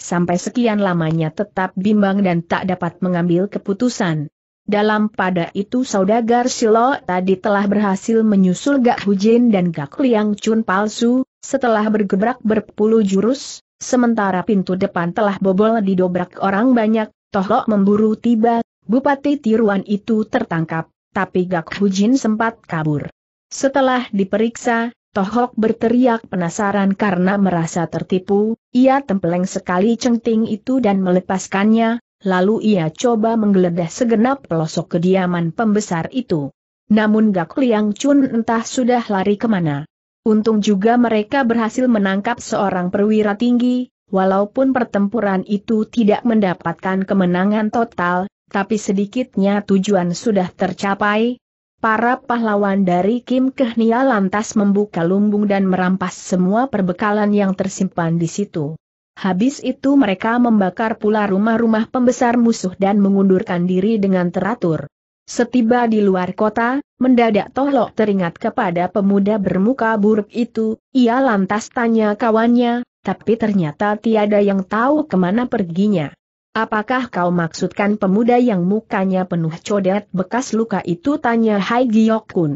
sampai sekian lamanya tetap bimbang dan tak dapat mengambil keputusan. Dalam pada itu saudagar Silo tadi telah berhasil menyusul Gak Hujin dan Gak Liang Chun palsu, setelah bergebrak berpuluh jurus, sementara pintu depan telah bobol didobrak orang banyak, Tohok memburu tiba, Bupati tiruan itu tertangkap, tapi Gak Hujin sempat kabur. Setelah diperiksa, Tohok berteriak penasaran karena merasa tertipu, ia tempeleng sekali cengting itu dan melepaskannya, lalu ia coba menggeledah segenap pelosok kediaman pembesar itu. Namun Gak Liang Chun entah sudah lari kemana. Untung juga mereka berhasil menangkap seorang perwira tinggi, walaupun pertempuran itu tidak mendapatkan kemenangan total, tapi sedikitnya tujuan sudah tercapai. Para pahlawan dari Kim Kehnia lantas membuka lumbung dan merampas semua perbekalan yang tersimpan di situ. Habis itu mereka membakar pula rumah-rumah pembesar musuh dan mengundurkan diri dengan teratur. Setiba di luar kota, mendadak Tohlok teringat kepada pemuda bermuka buruk itu, ia lantas tanya kawannya, tapi ternyata tiada yang tahu kemana perginya. Apakah kau maksudkan pemuda yang mukanya penuh codet bekas luka itu tanya Hai Giok Kun.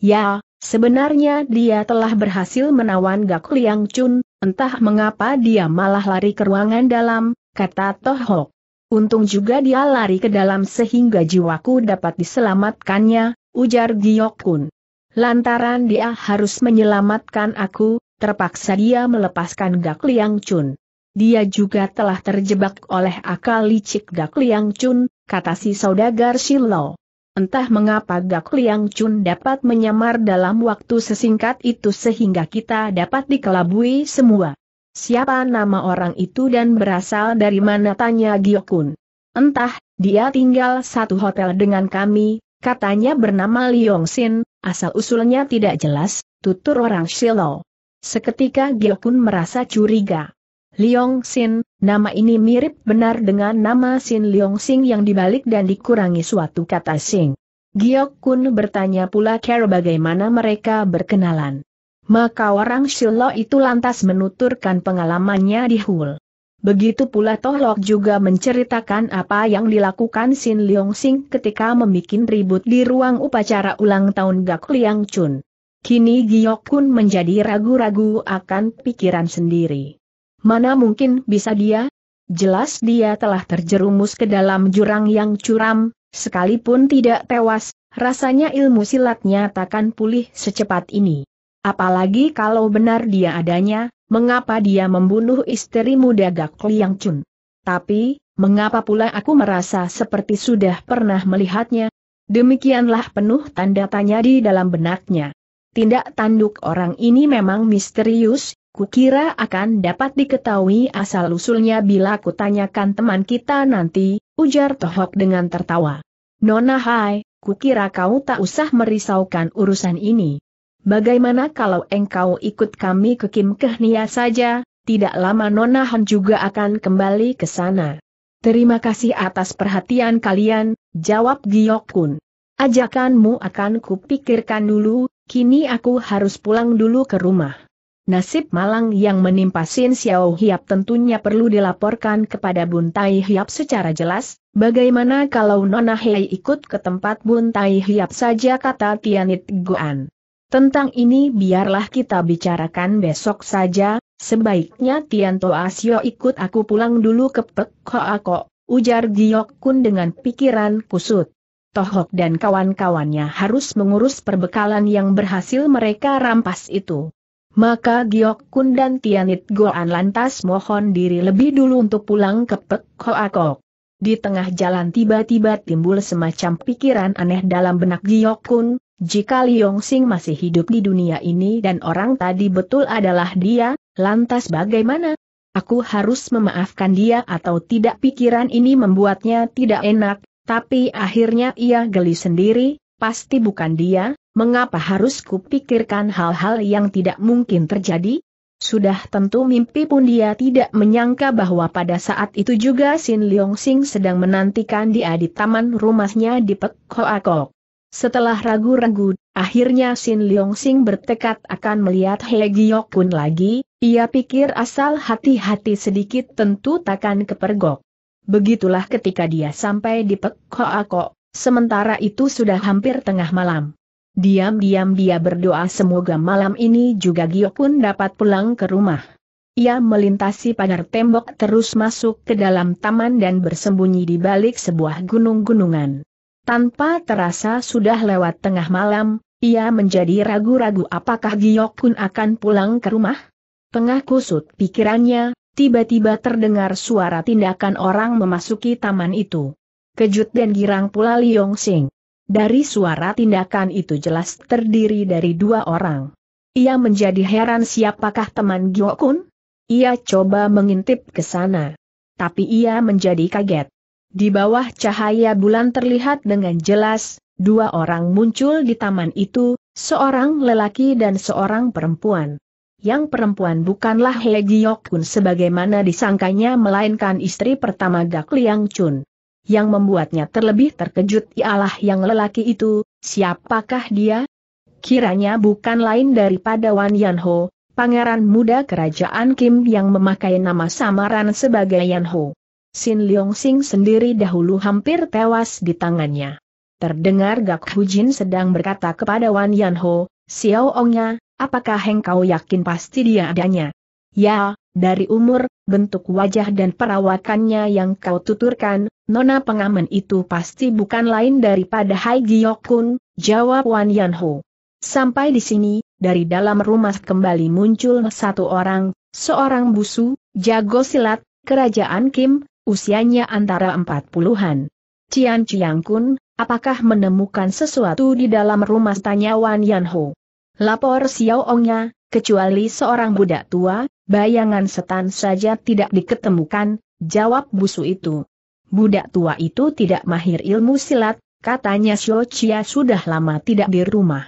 Ya, sebenarnya dia telah berhasil menawan Gak Liang Chun, Entah mengapa dia malah lari ke ruangan dalam, kata Tohok. Untung juga dia lari ke dalam sehingga jiwaku dapat diselamatkannya, ujar Giokun. Lantaran dia harus menyelamatkan aku, terpaksa dia melepaskan Gak Liang Chun. Dia juga telah terjebak oleh akal licik Gak Liang Chun, kata si saudagar Shiloh. Entah mengapa Gak Liang Chun dapat menyamar dalam waktu sesingkat itu sehingga kita dapat dikelabui semua. Siapa nama orang itu dan berasal dari mana tanya Giokun. Entah, dia tinggal satu hotel dengan kami, katanya bernama Liong Sin, asal-usulnya tidak jelas, tutur orang Shiloh. Seketika Giokun merasa curiga. Liong Sin, nama ini mirip benar dengan nama Sin Liong Sing yang dibalik dan dikurangi suatu kata Sing. Giok Kun bertanya pula cara bagaimana mereka berkenalan. Maka orang Shiloh itu lantas menuturkan pengalamannya di Hul. Begitu pula Tohlok juga menceritakan apa yang dilakukan Sin Liong Sing ketika membuat ribut di ruang upacara ulang tahun Gak Liang Chun. Kini Giok Kun menjadi ragu-ragu akan pikiran sendiri. Mana mungkin bisa dia? Jelas dia telah terjerumus ke dalam jurang yang curam, sekalipun tidak tewas, rasanya ilmu silatnya takkan pulih secepat ini. Apalagi kalau benar dia adanya, mengapa dia membunuh istri muda Gak Liang Chun? Tapi, mengapa pula aku merasa seperti sudah pernah melihatnya? Demikianlah penuh tanda tanya di dalam benaknya. Tindak tanduk orang ini memang misterius, Kukira akan dapat diketahui asal-usulnya bila kutanyakan teman kita nanti, ujar Tohok dengan tertawa. Nona Hai, kukira kau tak usah merisaukan urusan ini. Bagaimana kalau engkau ikut kami ke Kim Kehnia saja, tidak lama Nona Han juga akan kembali ke sana. Terima kasih atas perhatian kalian, jawab Giokun. Ajakanmu akan kupikirkan dulu, kini aku harus pulang dulu ke rumah. Nasib malang yang menimpa Sin Xiao Hiap tentunya perlu dilaporkan kepada Bun Tai Hiap secara jelas, bagaimana kalau Nona Hei ikut ke tempat Bun Tai Hiap saja kata Tianit Guan. Tentang ini biarlah kita bicarakan besok saja, sebaiknya Tian Tianto Asio ikut aku pulang dulu ke Pek Ako. ujar Giok Kun dengan pikiran kusut. Tohok dan kawan-kawannya harus mengurus perbekalan yang berhasil mereka rampas itu. Maka Giok Kun dan Tianit Goan lantas mohon diri lebih dulu untuk pulang ke Pek Di tengah jalan tiba-tiba timbul semacam pikiran aneh dalam benak Giok Kun, jika Liong Sing masih hidup di dunia ini dan orang tadi betul adalah dia, lantas bagaimana? Aku harus memaafkan dia atau tidak pikiran ini membuatnya tidak enak, tapi akhirnya ia geli sendiri, pasti bukan dia, Mengapa harus kupikirkan hal-hal yang tidak mungkin terjadi? Sudah tentu mimpi pun dia tidak menyangka bahwa pada saat itu juga Sin Leong Sing sedang menantikan dia di taman rumahnya di Pek Hoa Setelah ragu-ragu, akhirnya Sin Leong Sing bertekad akan melihat He Gyo Kun lagi, ia pikir asal hati-hati sedikit tentu takkan kepergok. Begitulah ketika dia sampai di Pek Hoa sementara itu sudah hampir tengah malam. Diam-diam dia berdoa semoga malam ini juga Gio pun dapat pulang ke rumah. Ia melintasi pagar tembok terus masuk ke dalam taman dan bersembunyi di balik sebuah gunung-gunungan. Tanpa terasa sudah lewat tengah malam, ia menjadi ragu-ragu apakah Gio pun akan pulang ke rumah? Tengah kusut pikirannya, tiba-tiba terdengar suara tindakan orang memasuki taman itu. Kejut dan girang pula Liong Sing. Dari suara tindakan itu jelas terdiri dari dua orang. Ia menjadi heran siapakah teman Giokun? Ia coba mengintip ke sana. Tapi ia menjadi kaget. Di bawah cahaya bulan terlihat dengan jelas, dua orang muncul di taman itu, seorang lelaki dan seorang perempuan. Yang perempuan bukanlah He Gyokun sebagaimana disangkanya melainkan istri pertama Gak Liang Chun. Yang membuatnya terlebih terkejut ialah yang lelaki itu, siapakah dia? Kiranya bukan lain daripada Wan Yanho, pangeran muda kerajaan Kim yang memakai nama samaran sebagai Yanho. Sin Leong Sing sendiri dahulu hampir tewas di tangannya. Terdengar Gak Hu Jin sedang berkata kepada Wan Yanho, Xiao Ongnya, apakah engkau yakin pasti dia adanya? Ya, dari umur, bentuk wajah dan perawakannya yang kau tuturkan, Nona pengamen itu pasti bukan lain daripada Hai Kun, jawab Wan Yanho. Sampai di sini, dari dalam rumah kembali muncul satu orang, seorang busu, jago silat, kerajaan Kim, usianya antara empat puluhan. Cian Ciang Kun, apakah menemukan sesuatu di dalam rumah tanya Wan Yanho? Lapor Xiao Ongnya, kecuali seorang budak tua, bayangan setan saja tidak diketemukan, jawab busu itu budak tua itu tidak mahir ilmu silat, katanya Xiao Chia sudah lama tidak di rumah.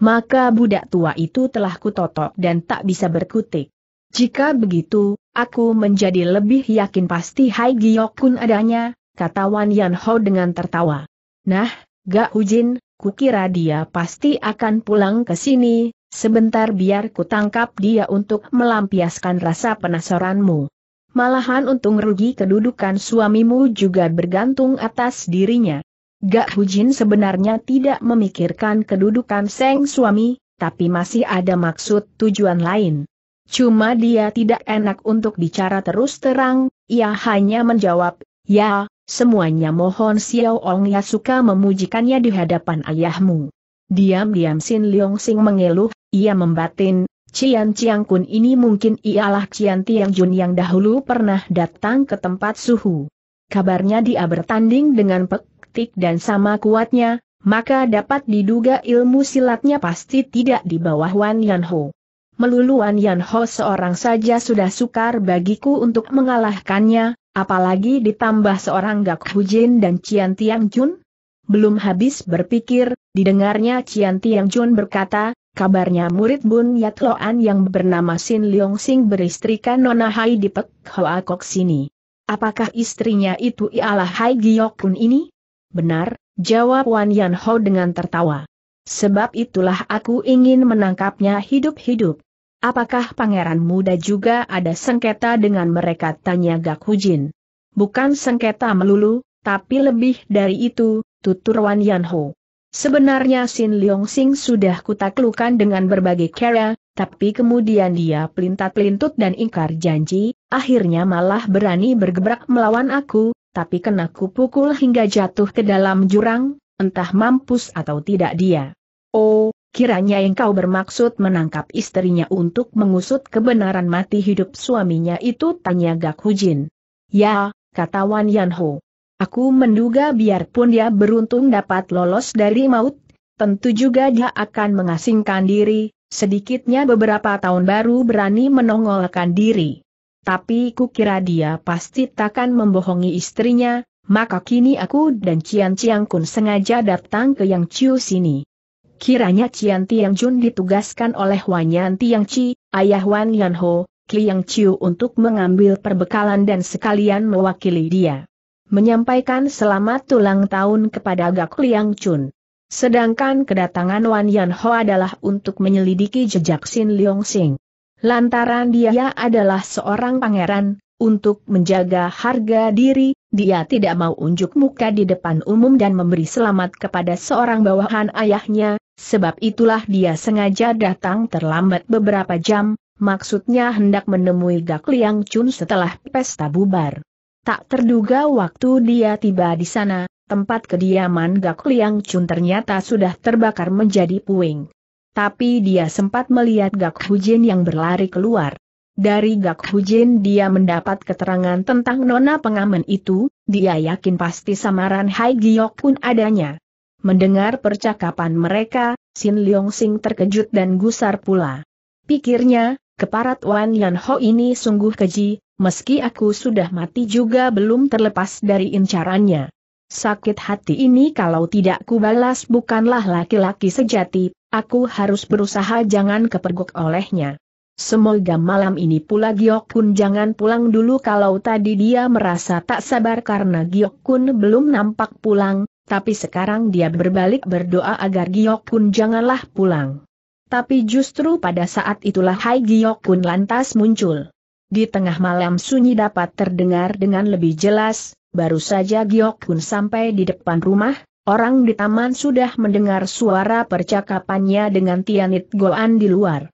Maka budak tua itu telah kutotok dan tak bisa berkutik. Jika begitu, aku menjadi lebih yakin pasti Hai Giok pun adanya, kata Wan Yan Ho dengan tertawa. Nah, Gak Hujin, kukira dia pasti akan pulang ke sini, sebentar biar ku tangkap dia untuk melampiaskan rasa penasaranmu. Malahan untung rugi kedudukan suamimu juga bergantung atas dirinya. Gak Hujin sebenarnya tidak memikirkan kedudukan Seng suami, tapi masih ada maksud tujuan lain. Cuma dia tidak enak untuk bicara terus terang, ia hanya menjawab, ya, semuanya mohon Xiao Ong ya suka memujikannya di hadapan ayahmu. Diam-diam Sin Leong Sing mengeluh, ia membatin, Cian Chiang Kun ini mungkin ialah Cian Tiang Jun yang dahulu pernah datang ke tempat suhu. Kabarnya dia bertanding dengan pektik dan sama kuatnya, maka dapat diduga ilmu silatnya pasti tidak di bawah Wan Yan Ho. Melulu Wan Yan Ho seorang saja sudah sukar bagiku untuk mengalahkannya, apalagi ditambah seorang Gak Hu Jin dan Cian Tiang Jun? Belum habis berpikir, didengarnya Cian Tiang Jun berkata, Kabarnya murid Bun Yat Loan yang bernama Sin Leong Sing beristrikan Nona Hai di Pek Hoa Kok sini. Apakah istrinya itu ialah Hai Giok Kun ini? Benar, jawab Wan Yan Ho dengan tertawa. Sebab itulah aku ingin menangkapnya hidup-hidup. Apakah pangeran muda juga ada sengketa dengan mereka tanya Gak Jin? Bukan sengketa melulu, tapi lebih dari itu, tutur Wan Yanho. Sebenarnya Sin Leong Sing sudah kutaklukan dengan berbagai cara, tapi kemudian dia pelintat-pelintut dan ingkar janji, akhirnya malah berani bergebrak melawan aku, tapi kena kupukul hingga jatuh ke dalam jurang, entah mampus atau tidak dia. Oh, kiranya engkau bermaksud menangkap istrinya untuk mengusut kebenaran mati hidup suaminya itu tanya Gak Hujin. Ya, kata Wan Yanho. Aku menduga biarpun dia beruntung dapat lolos dari maut, tentu juga dia akan mengasingkan diri, sedikitnya beberapa tahun baru berani menongolkan diri. Tapi kukira dia pasti takkan membohongi istrinya, maka kini aku dan Cian Ciang Kun sengaja datang ke Yang Chiu sini. Kiranya Cian Tiang Jun ditugaskan oleh Wanyan Tiang Chi, ayah Wan Yan Ho, Yang Chiu untuk mengambil perbekalan dan sekalian mewakili dia menyampaikan selamat ulang tahun kepada Gak Liang Chun. Sedangkan kedatangan Wan Yan Ho adalah untuk menyelidiki jejak Sin Leong Sing. Lantaran dia adalah seorang pangeran, untuk menjaga harga diri, dia tidak mau unjuk muka di depan umum dan memberi selamat kepada seorang bawahan ayahnya, sebab itulah dia sengaja datang terlambat beberapa jam, maksudnya hendak menemui Gak Liang Chun setelah pesta bubar. Tak terduga waktu dia tiba di sana, tempat kediaman Gak Liang Chun ternyata sudah terbakar menjadi puing. Tapi dia sempat melihat Gak Hujin yang berlari keluar. Dari Gak Hujin dia mendapat keterangan tentang nona pengamen itu, dia yakin pasti samaran Hai Giok pun adanya. Mendengar percakapan mereka, Sin Leong Sing terkejut dan gusar pula. Pikirnya, keparat Wan Yan Ho ini sungguh keji, meski aku sudah mati juga belum terlepas dari incarannya. Sakit hati ini kalau tidak kubalas bukanlah laki-laki sejati, aku harus berusaha jangan kepergok olehnya. Semoga malam ini pula Giok Kun jangan pulang dulu kalau tadi dia merasa tak sabar karena Giok Kun belum nampak pulang, tapi sekarang dia berbalik berdoa agar Giok Kun janganlah pulang. Tapi justru pada saat itulah Hai Giok Kun lantas muncul. Di tengah malam sunyi dapat terdengar dengan lebih jelas, baru saja Giok Kun sampai di depan rumah, orang di taman sudah mendengar suara percakapannya dengan Tianit Goan di luar.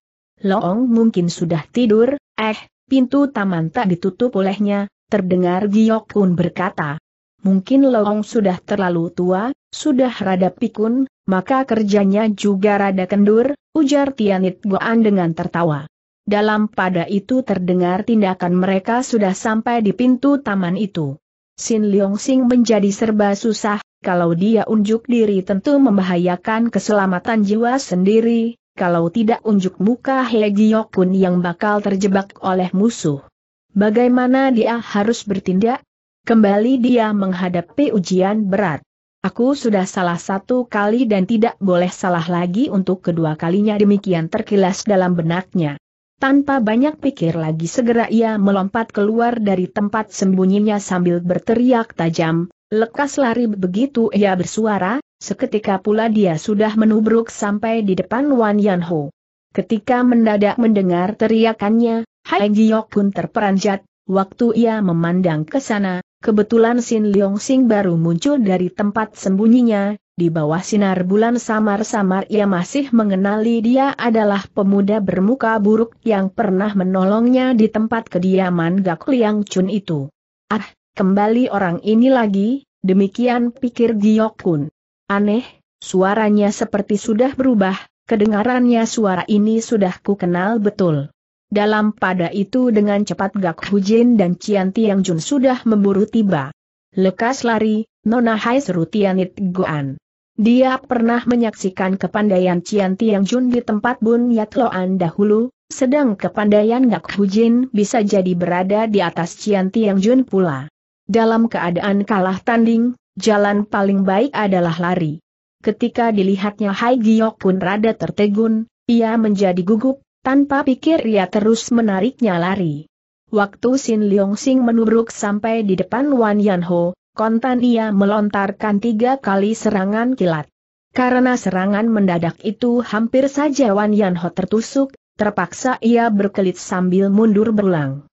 Loong mungkin sudah tidur, eh, pintu taman tak ditutup olehnya, terdengar Giok Kun berkata. Mungkin Loong sudah terlalu tua, sudah rada pikun, maka kerjanya juga rada kendur, ujar Tianit Goan dengan tertawa. Dalam pada itu terdengar tindakan mereka sudah sampai di pintu taman itu. Sin Leong Sing menjadi serba susah, kalau dia unjuk diri tentu membahayakan keselamatan jiwa sendiri, kalau tidak unjuk muka He Giokun yang bakal terjebak oleh musuh. Bagaimana dia harus bertindak? Kembali dia menghadapi ujian berat. Aku sudah salah satu kali dan tidak boleh salah lagi untuk kedua kalinya demikian terkilas dalam benaknya. Tanpa banyak pikir lagi segera ia melompat keluar dari tempat sembunyinya sambil berteriak tajam, lekas lari begitu ia bersuara, seketika pula dia sudah menubruk sampai di depan Wan Yanho. Ketika mendadak mendengar teriakannya, Hai Giok pun terperanjat, waktu ia memandang ke sana, kebetulan Sin Leong Sing baru muncul dari tempat sembunyinya, di bawah sinar bulan samar-samar ia masih mengenali dia adalah pemuda bermuka buruk yang pernah menolongnya di tempat kediaman Gak Liang Chun itu. Ah, kembali orang ini lagi, demikian pikir Giok Kun. Aneh, suaranya seperti sudah berubah, kedengarannya suara ini sudah ku kenal betul. Dalam pada itu dengan cepat Gak Hujin dan Cian Tiang Jun sudah memburu tiba. Lekas lari, Nona Hai seru Tianit Goan. Dia pernah menyaksikan kepandaian Cian Tiang Jun di tempat Bun Yat Loan dahulu, sedang kepandaian Ngak Jin bisa jadi berada di atas Cian Tiang Jun pula. Dalam keadaan kalah tanding, jalan paling baik adalah lari. Ketika dilihatnya Hai Giok pun rada tertegun, ia menjadi gugup, tanpa pikir ia terus menariknya lari. Waktu Sin Leong Sing menubruk sampai di depan Wan Yan Ho, kontan ia melontarkan tiga kali serangan kilat. Karena serangan mendadak itu hampir saja Wan Yanho tertusuk, terpaksa ia berkelit sambil mundur berulang.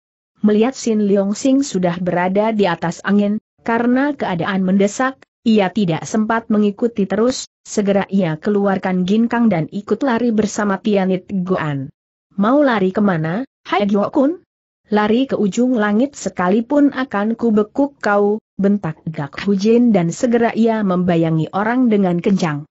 Melihat Sin Leong Sing sudah berada di atas angin, karena keadaan mendesak, ia tidak sempat mengikuti terus, segera ia keluarkan ginkang dan ikut lari bersama Tianit Goan. Mau lari kemana, Hai Gyo Kun? Lari ke ujung langit sekalipun akan kubekuk kau, bentak gak Hujin dan segera ia membayangi orang dengan kencang.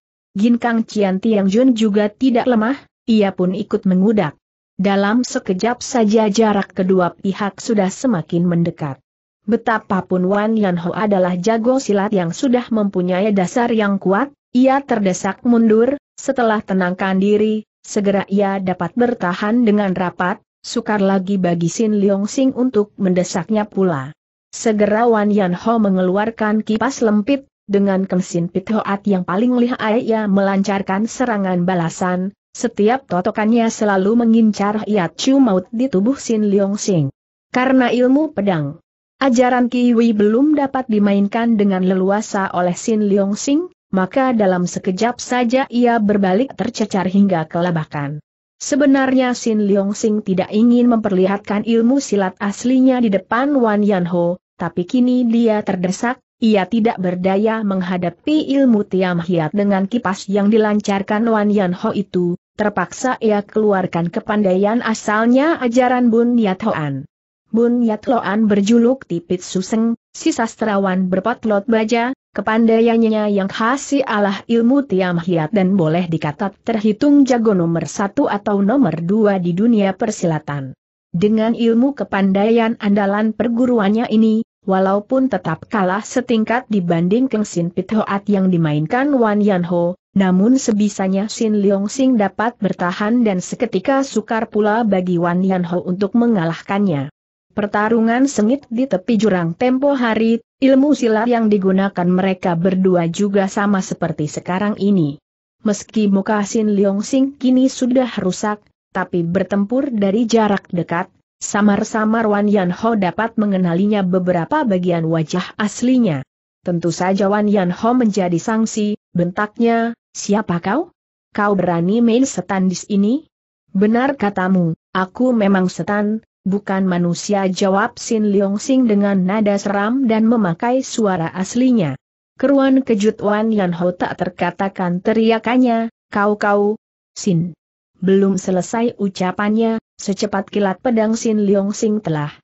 Kang Cian Tiang Jun juga tidak lemah, ia pun ikut mengudak. Dalam sekejap saja jarak kedua pihak sudah semakin mendekat. Betapapun Wan Yan adalah jago silat yang sudah mempunyai dasar yang kuat, ia terdesak mundur, setelah tenangkan diri, segera ia dapat bertahan dengan rapat, sukar lagi bagi Sin Leong Sing untuk mendesaknya pula. Segera Wan Yan Ho mengeluarkan kipas lempit, dengan kensin hoat yang paling lihai ia melancarkan serangan balasan, setiap totokannya selalu mengincar hiat Chu maut di tubuh Sin Leong Sing. Karena ilmu pedang, ajaran Kiwi belum dapat dimainkan dengan leluasa oleh Sin Leong Sing, maka dalam sekejap saja ia berbalik tercecar hingga kelabakan. Sebenarnya Sin Leong Sing tidak ingin memperlihatkan ilmu silat aslinya di depan Wan Yan Ho, tapi kini dia terdesak, ia tidak berdaya menghadapi ilmu Tiam Hiat dengan kipas yang dilancarkan Wan Yan Ho itu, terpaksa ia keluarkan kepandaian asalnya ajaran Bun Yat Hoan. Bun Yat Hoan berjuluk Tipit Suseng, si sastrawan berpotlot baja, kepandaiannya yang khas ialah ilmu Tiam Hiat dan boleh dikata terhitung jago nomor satu atau nomor dua di dunia persilatan. Dengan ilmu kepandaian andalan perguruannya ini, Walaupun tetap kalah setingkat dibanding Keng Sin Pit yang dimainkan Wan Yan Ho, namun sebisanya Sin Leong Sing dapat bertahan dan seketika sukar pula bagi Wan Yan Ho untuk mengalahkannya. Pertarungan sengit di tepi jurang tempo hari, ilmu silat yang digunakan mereka berdua juga sama seperti sekarang ini. Meski muka Sin Leong Sing kini sudah rusak, tapi bertempur dari jarak dekat, Samar-samar Wan Yanho dapat mengenalinya beberapa bagian wajah aslinya. Tentu saja Wan Yanho menjadi sanksi, bentaknya, siapa kau? Kau berani main setan di sini? Benar katamu, aku memang setan, bukan manusia jawab Sin Leong Sing dengan nada seram dan memakai suara aslinya. Keruan kejut Wan Yanho tak terkatakan teriakannya, kau-kau, Sin. Belum selesai ucapannya, Secepat kilat pedang Sin Leong Sing telah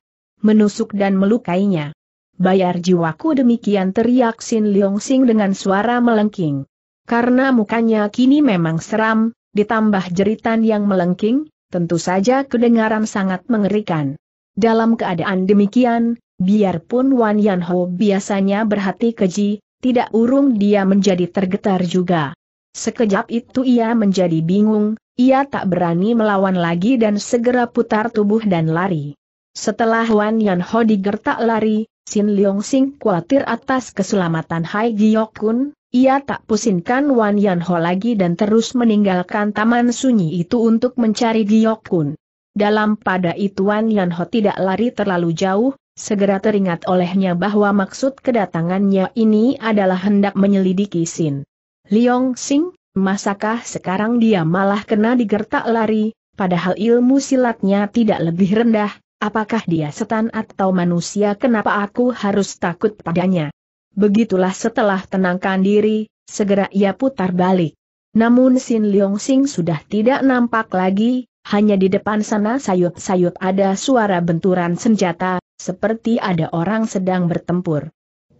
menusuk dan melukainya. Bayar jiwaku demikian teriak Sin Leong Sing dengan suara melengking. Karena mukanya kini memang seram, ditambah jeritan yang melengking, tentu saja kedengaran sangat mengerikan. Dalam keadaan demikian, biarpun Wan Yan biasanya berhati keji, tidak urung dia menjadi tergetar juga. Sekejap itu ia menjadi bingung, ia tak berani melawan lagi dan segera putar tubuh dan lari. Setelah Wan Yan Ho digertak lari, Sin Leong Sing khawatir atas keselamatan Hai Giok Kun, ia tak pusingkan Wan Yan Ho lagi dan terus meninggalkan taman sunyi itu untuk mencari Giok Kun. Dalam pada itu Wan Yan Ho tidak lari terlalu jauh, segera teringat olehnya bahwa maksud kedatangannya ini adalah hendak menyelidiki Sin. Liong Sing, Masakah sekarang dia malah kena digertak lari, padahal ilmu silatnya tidak lebih rendah, apakah dia setan atau manusia kenapa aku harus takut padanya? Begitulah setelah tenangkan diri, segera ia putar balik. Namun Sin Leong Sing sudah tidak nampak lagi, hanya di depan sana sayup-sayup ada suara benturan senjata, seperti ada orang sedang bertempur.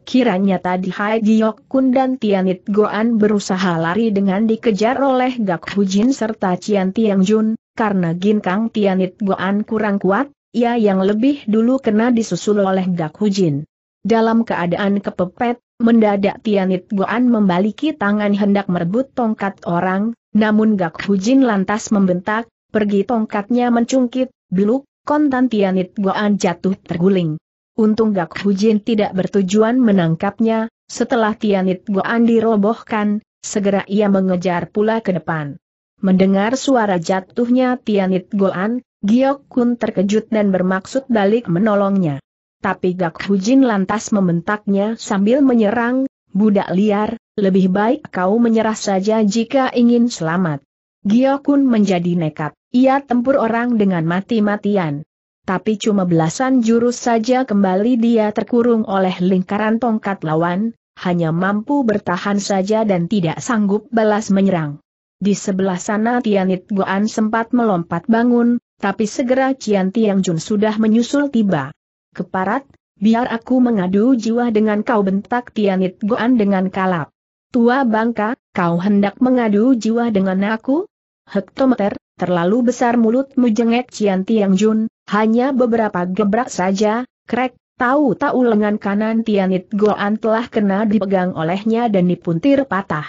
Kiranya tadi Hai Giok Kun dan Tianit Goan berusaha lari dengan dikejar oleh Gak Jin serta Cian Tiang Jun, karena Ginkang Tianit Goan kurang kuat, ia yang lebih dulu kena disusul oleh Gak Jin. Dalam keadaan kepepet, mendadak Tianit Goan membaliki tangan hendak merebut tongkat orang, namun Gak Jin lantas membentak, pergi tongkatnya mencungkit, beluk, kontan Tianit Goan jatuh terguling. Untung Gak Hujin tidak bertujuan menangkapnya, setelah Tianit Goan dirobohkan, segera ia mengejar pula ke depan. Mendengar suara jatuhnya Tianit Goan, Giok Kun terkejut dan bermaksud balik menolongnya. Tapi Gak Hujin lantas membentaknya sambil menyerang, budak liar, lebih baik kau menyerah saja jika ingin selamat. Giok Kun menjadi nekat, ia tempur orang dengan mati-matian tapi cuma belasan jurus saja kembali dia terkurung oleh lingkaran tongkat lawan, hanya mampu bertahan saja dan tidak sanggup balas menyerang. Di sebelah sana Tianit Goan sempat melompat bangun, tapi segera Cian Tiang Jun sudah menyusul tiba. Keparat, biar aku mengadu jiwa dengan kau bentak Tianit Goan dengan kalap. Tua bangka, kau hendak mengadu jiwa dengan aku? Hektometer, terlalu besar mulutmu jengek Cian Tiang Jun, hanya beberapa gebrak saja, krek, tahu-tahu lengan kanan Tianit Goan telah kena dipegang olehnya dan dipuntir patah.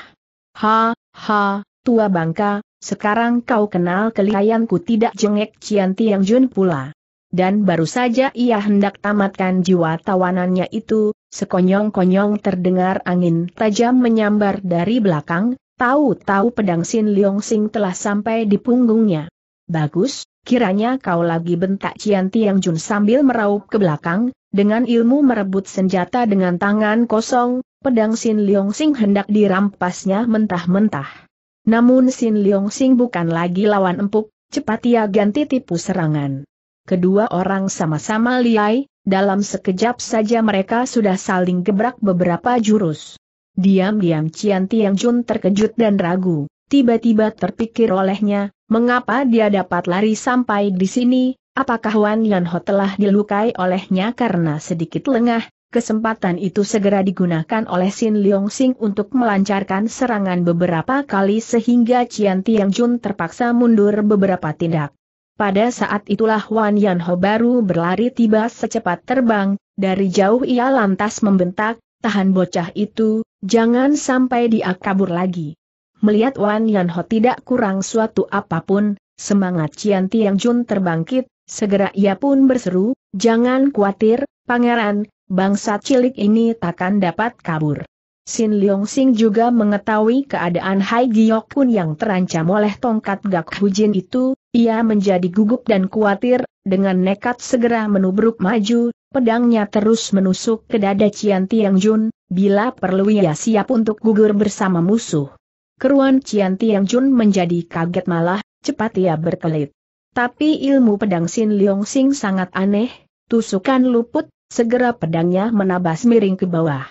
Ha, ha, tua bangka, sekarang kau kenal kelihayanku tidak jengek Cian Tiang Jun pula. Dan baru saja ia hendak tamatkan jiwa tawanannya itu, sekonyong-konyong terdengar angin tajam menyambar dari belakang, tahu-tahu pedang Sin Leong Sing telah sampai di punggungnya. Bagus, Kiranya kau lagi bentak Cian Tiang Jun sambil meraup ke belakang, dengan ilmu merebut senjata dengan tangan kosong, pedang Sin Leong Sing hendak dirampasnya mentah-mentah. Namun Sin Leong Sing bukan lagi lawan empuk, cepat ia ganti tipu serangan. Kedua orang sama-sama liai, dalam sekejap saja mereka sudah saling gebrak beberapa jurus. Diam-diam Cian Tiang Jun terkejut dan ragu, tiba-tiba terpikir olehnya, Mengapa dia dapat lari sampai di sini? Apakah Wan Yanho telah dilukai olehnya karena sedikit lengah? Kesempatan itu segera digunakan oleh Sin Leong Sing untuk melancarkan serangan beberapa kali sehingga Cian Tiang Jun terpaksa mundur beberapa tindak. Pada saat itulah Wan Yanho baru berlari tiba secepat terbang, dari jauh ia lantas membentak, tahan bocah itu, jangan sampai dia kabur lagi. Melihat Wan Yanho tidak kurang suatu apapun, semangat Cian Tiang Jun terbangkit, segera ia pun berseru, jangan khawatir, pangeran, bangsa cilik ini takkan dapat kabur. Sin Leong Sing juga mengetahui keadaan Hai Giok Kun yang terancam oleh tongkat Gak Hujin itu, ia menjadi gugup dan khawatir, dengan nekat segera menubruk maju, pedangnya terus menusuk ke dada Cian Tiang Jun, bila perlu ia siap untuk gugur bersama musuh. Keruan Cian Tiang Jun menjadi kaget malah, cepat ia berkelit. Tapi ilmu pedang Sin Leong Sing sangat aneh, tusukan luput, segera pedangnya menabas miring ke bawah.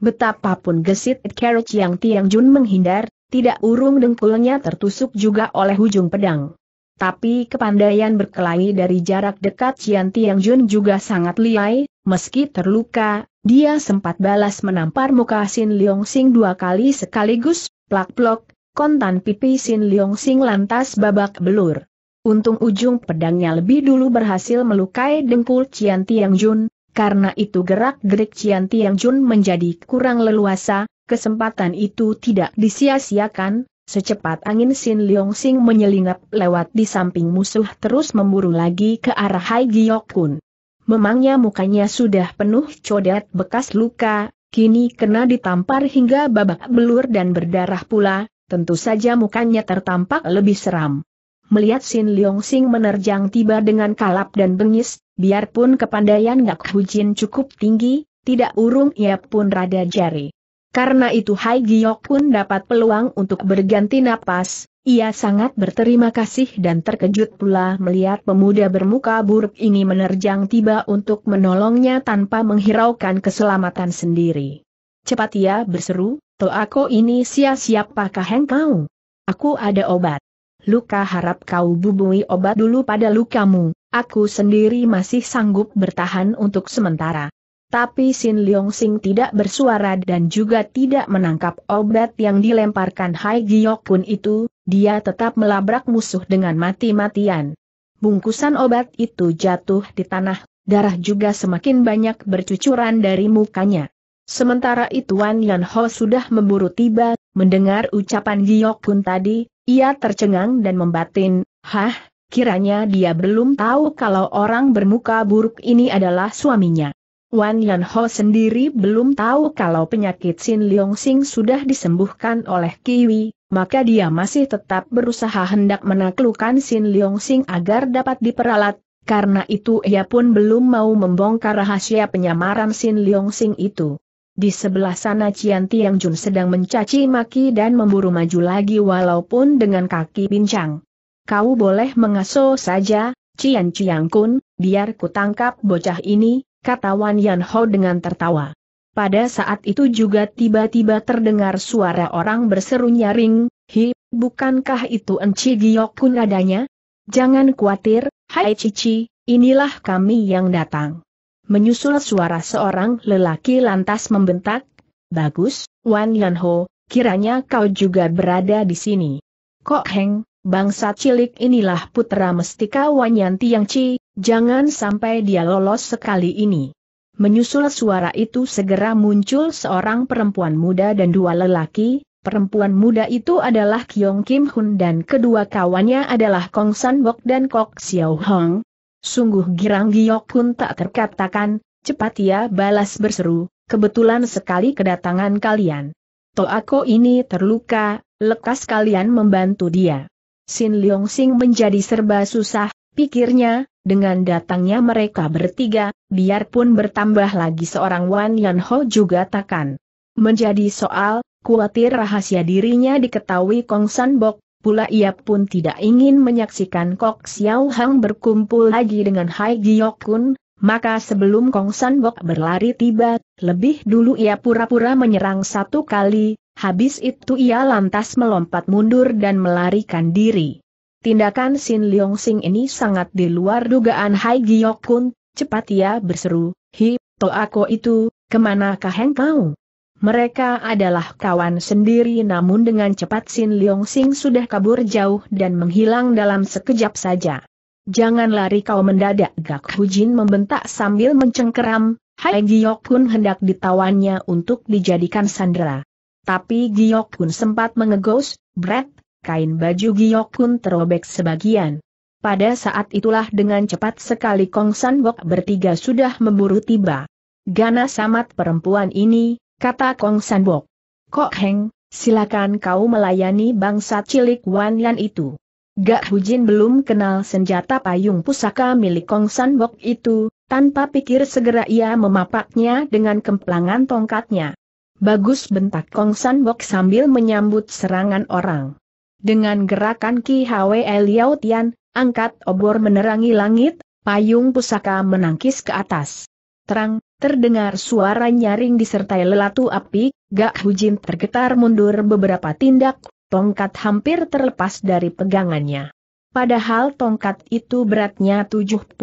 Betapapun gesit Carrot yang Tiang Jun menghindar, tidak urung dengkulnya tertusuk juga oleh ujung pedang. Tapi kepandaian berkelahi dari jarak dekat Cian Tiang Jun juga sangat liai, meski terluka, dia sempat balas menampar muka Sin Leong Sing dua kali sekaligus, plak-plok, kontan pipi Sin Leong Sing lantas babak belur. Untung ujung pedangnya lebih dulu berhasil melukai dengkul Cian Tiang Jun, karena itu gerak-gerik Cian Tiang Jun menjadi kurang leluasa, kesempatan itu tidak disia-siakan, Secepat angin Sin Leong Sing menyelinap lewat di samping musuh terus memburu lagi ke arah Hai Giok Kun. Memangnya mukanya sudah penuh codet bekas luka, kini kena ditampar hingga babak belur dan berdarah pula, tentu saja mukanya tertampak lebih seram. Melihat Sin Leong Sing menerjang tiba dengan kalap dan bengis, biarpun kepandaian nggak Hujin cukup tinggi, tidak urung ia pun rada jari. Karena itu Hai Giok pun dapat peluang untuk berganti napas, ia sangat berterima kasih dan terkejut pula melihat pemuda bermuka buruk ini menerjang tiba untuk menolongnya tanpa menghiraukan keselamatan sendiri. Cepat ia berseru, "To aku ini sia pakah engkau? Aku ada obat. Luka harap kau bubui obat dulu pada lukamu, aku sendiri masih sanggup bertahan untuk sementara. Tapi Sin Leong Sing tidak bersuara dan juga tidak menangkap obat yang dilemparkan Hai Giok Kun itu, dia tetap melabrak musuh dengan mati-matian. Bungkusan obat itu jatuh di tanah, darah juga semakin banyak bercucuran dari mukanya. Sementara itu Wan Yan Ho sudah memburu tiba, mendengar ucapan Giok Kun tadi, ia tercengang dan membatin, Hah, kiranya dia belum tahu kalau orang bermuka buruk ini adalah suaminya. Wan Yan sendiri belum tahu kalau penyakit Sin Leong Sing sudah disembuhkan oleh Kiwi, maka dia masih tetap berusaha hendak menaklukkan Sin Leong Sing agar dapat diperalat, karena itu ia pun belum mau membongkar rahasia penyamaran Sin Leong Sing itu. Di sebelah sana Cian Tiang Jun sedang mencaci maki dan memburu maju lagi walaupun dengan kaki pincang. Kau boleh mengaso saja, Cian Ciang Kun, biar ku tangkap bocah ini, kata Wan Yan Ho dengan tertawa. Pada saat itu juga tiba-tiba terdengar suara orang berseru nyaring, Hi, bukankah itu Enci Kun adanya? Jangan khawatir, Hai Cici, inilah kami yang datang. Menyusul suara seorang lelaki lantas membentak, Bagus, Wan Yan Ho, kiranya kau juga berada di sini. Kok Heng, bangsa cilik inilah putra mestika Wan Yanti Yang Ci, Jangan sampai dia lolos sekali ini. Menyusul suara itu segera muncul seorang perempuan muda dan dua lelaki, perempuan muda itu adalah Kyong Kim Hun dan kedua kawannya adalah Kong San Bok dan Kok Xiao Hong. Sungguh girang giok pun tak terkatakan, cepat ia balas berseru, kebetulan sekali kedatangan kalian. Toako ini terluka, lekas kalian membantu dia. Sin Leong Sing menjadi serba susah, Pikirnya, dengan datangnya mereka bertiga, biarpun bertambah lagi seorang Wan Yan Ho juga takkan menjadi soal, kuatir rahasia dirinya diketahui Kong San Bok, pula ia pun tidak ingin menyaksikan Kok Xiao Hang berkumpul lagi dengan Hai Giok Kun, maka sebelum Kong San Bok berlari tiba, lebih dulu ia pura-pura menyerang satu kali, habis itu ia lantas melompat mundur dan melarikan diri. Tindakan Sin Leong Sing ini sangat di luar dugaan Hai Giok Kun, cepat ia ya, berseru, Hi, to aku itu, kemanakah engkau? Mereka adalah kawan sendiri namun dengan cepat Sin Leong Sing sudah kabur jauh dan menghilang dalam sekejap saja. Jangan lari kau mendadak Gak Hujin membentak sambil mencengkeram, Hai Giok Kun hendak ditawannya untuk dijadikan sandera. Tapi Giok Kun sempat mengegos, Brett, kain baju giok pun terobek sebagian. Pada saat itulah dengan cepat sekali Kong San Bok bertiga sudah memburu tiba. Gana samat perempuan ini, kata Kong San Bok. Kok Heng, silakan kau melayani bangsa cilik Wan Yan itu. Gak Hujin belum kenal senjata payung pusaka milik Kong San Bok itu, tanpa pikir segera ia memapaknya dengan kemplangan tongkatnya. Bagus bentak Kong San Bok sambil menyambut serangan orang. Dengan gerakan Ki Hwe Liao Tian, angkat obor menerangi langit, payung pusaka menangkis ke atas. Terang, terdengar suara nyaring disertai lelatu api, Gak Hujin tergetar mundur beberapa tindak, tongkat hampir terlepas dari pegangannya. Padahal tongkat itu beratnya 72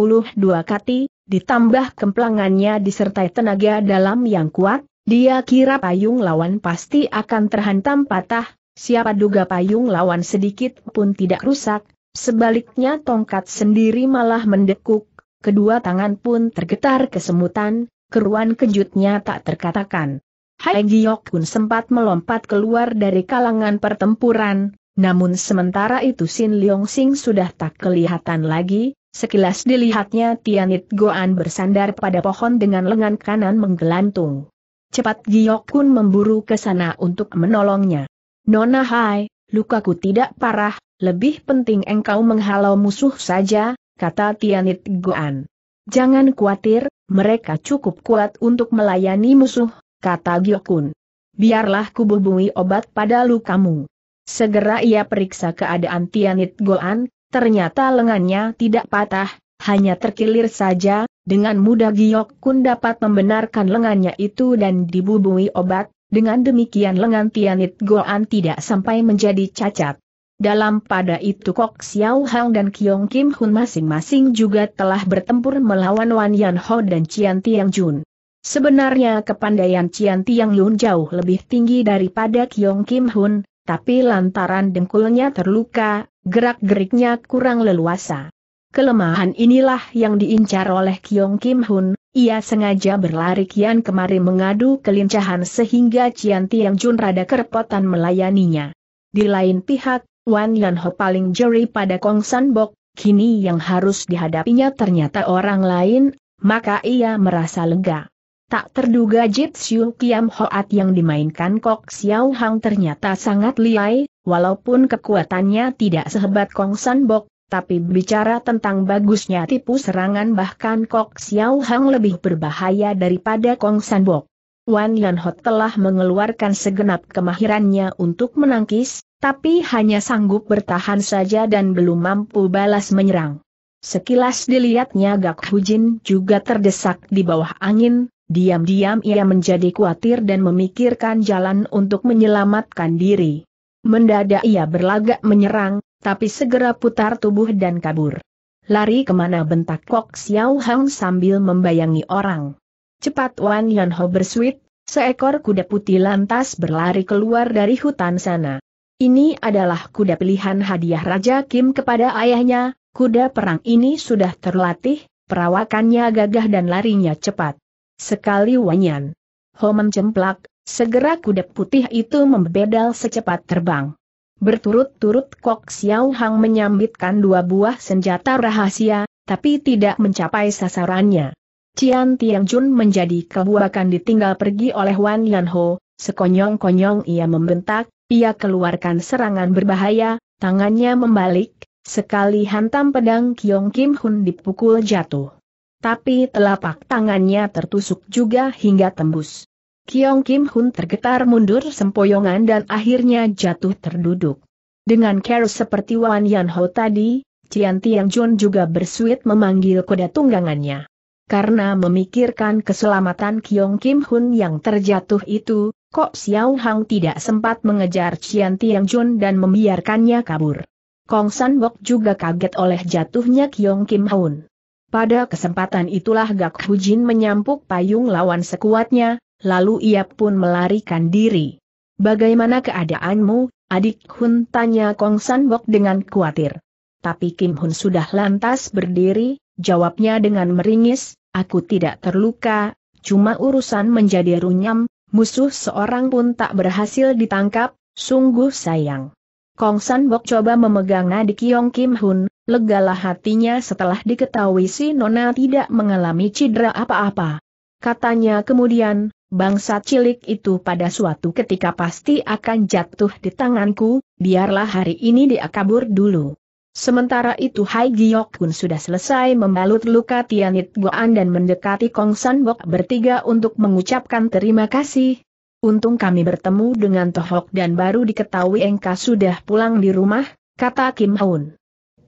kati, ditambah kemplangannya disertai tenaga dalam yang kuat, dia kira payung lawan pasti akan terhantam patah, siapa duga payung lawan sedikit pun tidak rusak, sebaliknya tongkat sendiri malah mendekuk, kedua tangan pun tergetar kesemutan, keruan kejutnya tak terkatakan. Hai Giok Kun sempat melompat keluar dari kalangan pertempuran, namun sementara itu Sin Leong Sing sudah tak kelihatan lagi, sekilas dilihatnya Tianit Goan bersandar pada pohon dengan lengan kanan menggelantung. Cepat Giok Kun memburu ke sana untuk menolongnya. Nona Hai, lukaku tidak parah, lebih penting engkau menghalau musuh saja, kata Tianit Goan. Jangan khawatir, mereka cukup kuat untuk melayani musuh, kata Gyokun. Biarlah kububungi obat pada lukamu. Segera ia periksa keadaan Tianit Goan, ternyata lengannya tidak patah, hanya terkilir saja, dengan mudah Gyokun dapat membenarkan lengannya itu dan dibubungi obat, dengan demikian lengan Tianit Goan tidak sampai menjadi cacat. Dalam pada itu Kok Xiao Hang dan Kiong Kim Hun masing-masing juga telah bertempur melawan Wan Yan Ho dan Cian Tiang Jun. Sebenarnya kepandaian Cian Tiang Jun jauh lebih tinggi daripada Kiong Kim Hun, tapi lantaran dengkulnya terluka, gerak-geriknya kurang leluasa. Kelemahan inilah yang diincar oleh Kiong Kim Hun, ia sengaja berlari kian kemari mengadu kelincahan sehingga Cian Tiang Jun rada kerepotan melayaninya. Di lain pihak, Wan Yan Ho paling jeri pada Kong San Bok, kini yang harus dihadapinya ternyata orang lain, maka ia merasa lega. Tak terduga Siu Kiam Hoat yang dimainkan Kok Xiao Hang ternyata sangat liai, walaupun kekuatannya tidak sehebat Kong San Bok, tapi bicara tentang bagusnya tipu serangan bahkan Kok Xiao Hang lebih berbahaya daripada Kong Bok. Wan Yan Hot telah mengeluarkan segenap kemahirannya untuk menangkis, tapi hanya sanggup bertahan saja dan belum mampu balas menyerang. Sekilas dilihatnya Gak Hujin juga terdesak di bawah angin, diam-diam ia menjadi khawatir dan memikirkan jalan untuk menyelamatkan diri. Mendadak ia berlagak menyerang, tapi segera putar tubuh dan kabur. Lari kemana bentak Kok Xiao Hang sambil membayangi orang. Cepat Wan Yan Ho bersuit, seekor kuda putih lantas berlari keluar dari hutan sana. Ini adalah kuda pilihan hadiah Raja Kim kepada ayahnya, kuda perang ini sudah terlatih, perawakannya gagah dan larinya cepat. Sekali Wanyan Ho mencemplak, segera kuda putih itu membedal secepat terbang. Berturut-turut Kok Xiao Hang menyambitkan dua buah senjata rahasia, tapi tidak mencapai sasarannya. Cian Tiang Jun menjadi kebuakan ditinggal pergi oleh Wan Yan Ho, sekonyong-konyong ia membentak, ia keluarkan serangan berbahaya, tangannya membalik, sekali hantam pedang Kiong Kim Hun dipukul jatuh. Tapi telapak tangannya tertusuk juga hingga tembus. Kiong Kim Hun tergetar mundur sempoyongan dan akhirnya jatuh terduduk. Dengan care seperti Wan Yan Ho tadi, Cian Tiang Jun juga bersuit memanggil kuda tunggangannya. Karena memikirkan keselamatan Kiong Kim Hun yang terjatuh itu, Kok Xiao Hang tidak sempat mengejar Cian Tiang Jun dan membiarkannya kabur. Kong San Bok juga kaget oleh jatuhnya Kiong Kim Hun. Pada kesempatan itulah Gak Jin menyampuk payung lawan sekuatnya, lalu ia pun melarikan diri. Bagaimana keadaanmu, adik Hun tanya Kong San Bok dengan khawatir. Tapi Kim Hun sudah lantas berdiri, jawabnya dengan meringis, aku tidak terluka, cuma urusan menjadi runyam, musuh seorang pun tak berhasil ditangkap, sungguh sayang. Kong San Bok coba memegang adik Yong Kim Hun, legalah hatinya setelah diketahui si Nona tidak mengalami cedera apa-apa. Katanya kemudian, bangsa cilik itu pada suatu ketika pasti akan jatuh di tanganku, biarlah hari ini dia kabur dulu. Sementara itu Hai Giok Kun sudah selesai membalut luka Tianit Goan dan mendekati Kong San Bok bertiga untuk mengucapkan terima kasih. Untung kami bertemu dengan Tohok dan baru diketahui Engka sudah pulang di rumah, kata Kim Hoon.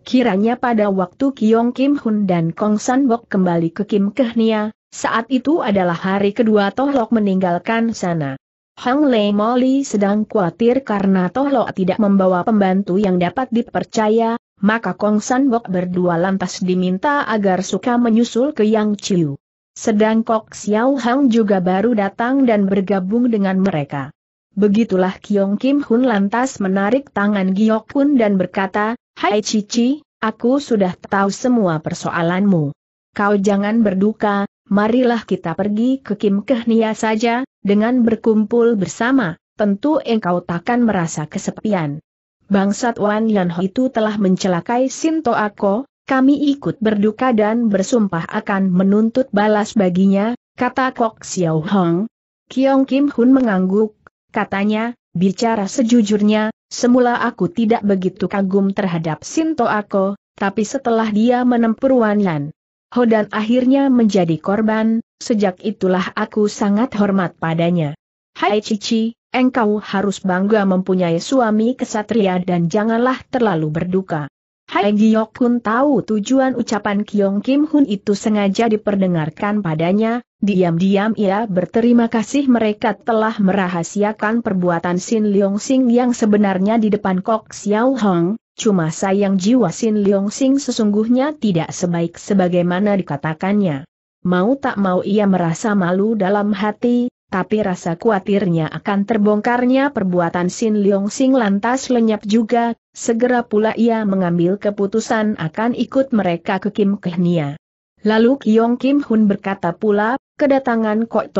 Kiranya pada waktu Kiong Kim Hoon dan Kong San Bok kembali ke Kim Kehnia, saat itu adalah hari kedua Tohlok meninggalkan sana. Hang Lei Moli sedang khawatir karena Tohlok tidak membawa pembantu yang dapat dipercaya, maka Kong San Bok berdua lantas diminta agar suka menyusul ke Yang Chiu. Sedang Kok Xiao Hang juga baru datang dan bergabung dengan mereka. Begitulah Kiong Kim Hun lantas menarik tangan Giok Hun dan berkata, Hai Cici, aku sudah tahu semua persoalanmu kau jangan berduka, marilah kita pergi ke Kim Kehnia saja, dengan berkumpul bersama, tentu engkau takkan merasa kesepian. Bangsat Wan Yanho itu telah mencelakai Sinto Ako, kami ikut berduka dan bersumpah akan menuntut balas baginya, kata Kok Xiao Hong. Kiong Kim Hun mengangguk, katanya, bicara sejujurnya, semula aku tidak begitu kagum terhadap Sinto Ako, tapi setelah dia Wan Yan, Hodan akhirnya menjadi korban, sejak itulah aku sangat hormat padanya. Hai Cici, engkau harus bangga mempunyai suami kesatria dan janganlah terlalu berduka. Hai Giyok Kun tahu tujuan ucapan Kyong Kim Hun itu sengaja diperdengarkan padanya, diam-diam ia berterima kasih mereka telah merahasiakan perbuatan Sin Leong Sing yang sebenarnya di depan Kok Xiao Hong, Cuma sayang jiwa Sin Leong Sing sesungguhnya tidak sebaik sebagaimana dikatakannya. Mau tak mau ia merasa malu dalam hati, tapi rasa khawatirnya akan terbongkarnya perbuatan Sin Leong Sing lantas lenyap juga, segera pula ia mengambil keputusan akan ikut mereka ke Kim Kehnia. Lalu Kyong Kim Hun berkata pula, kedatangan Kok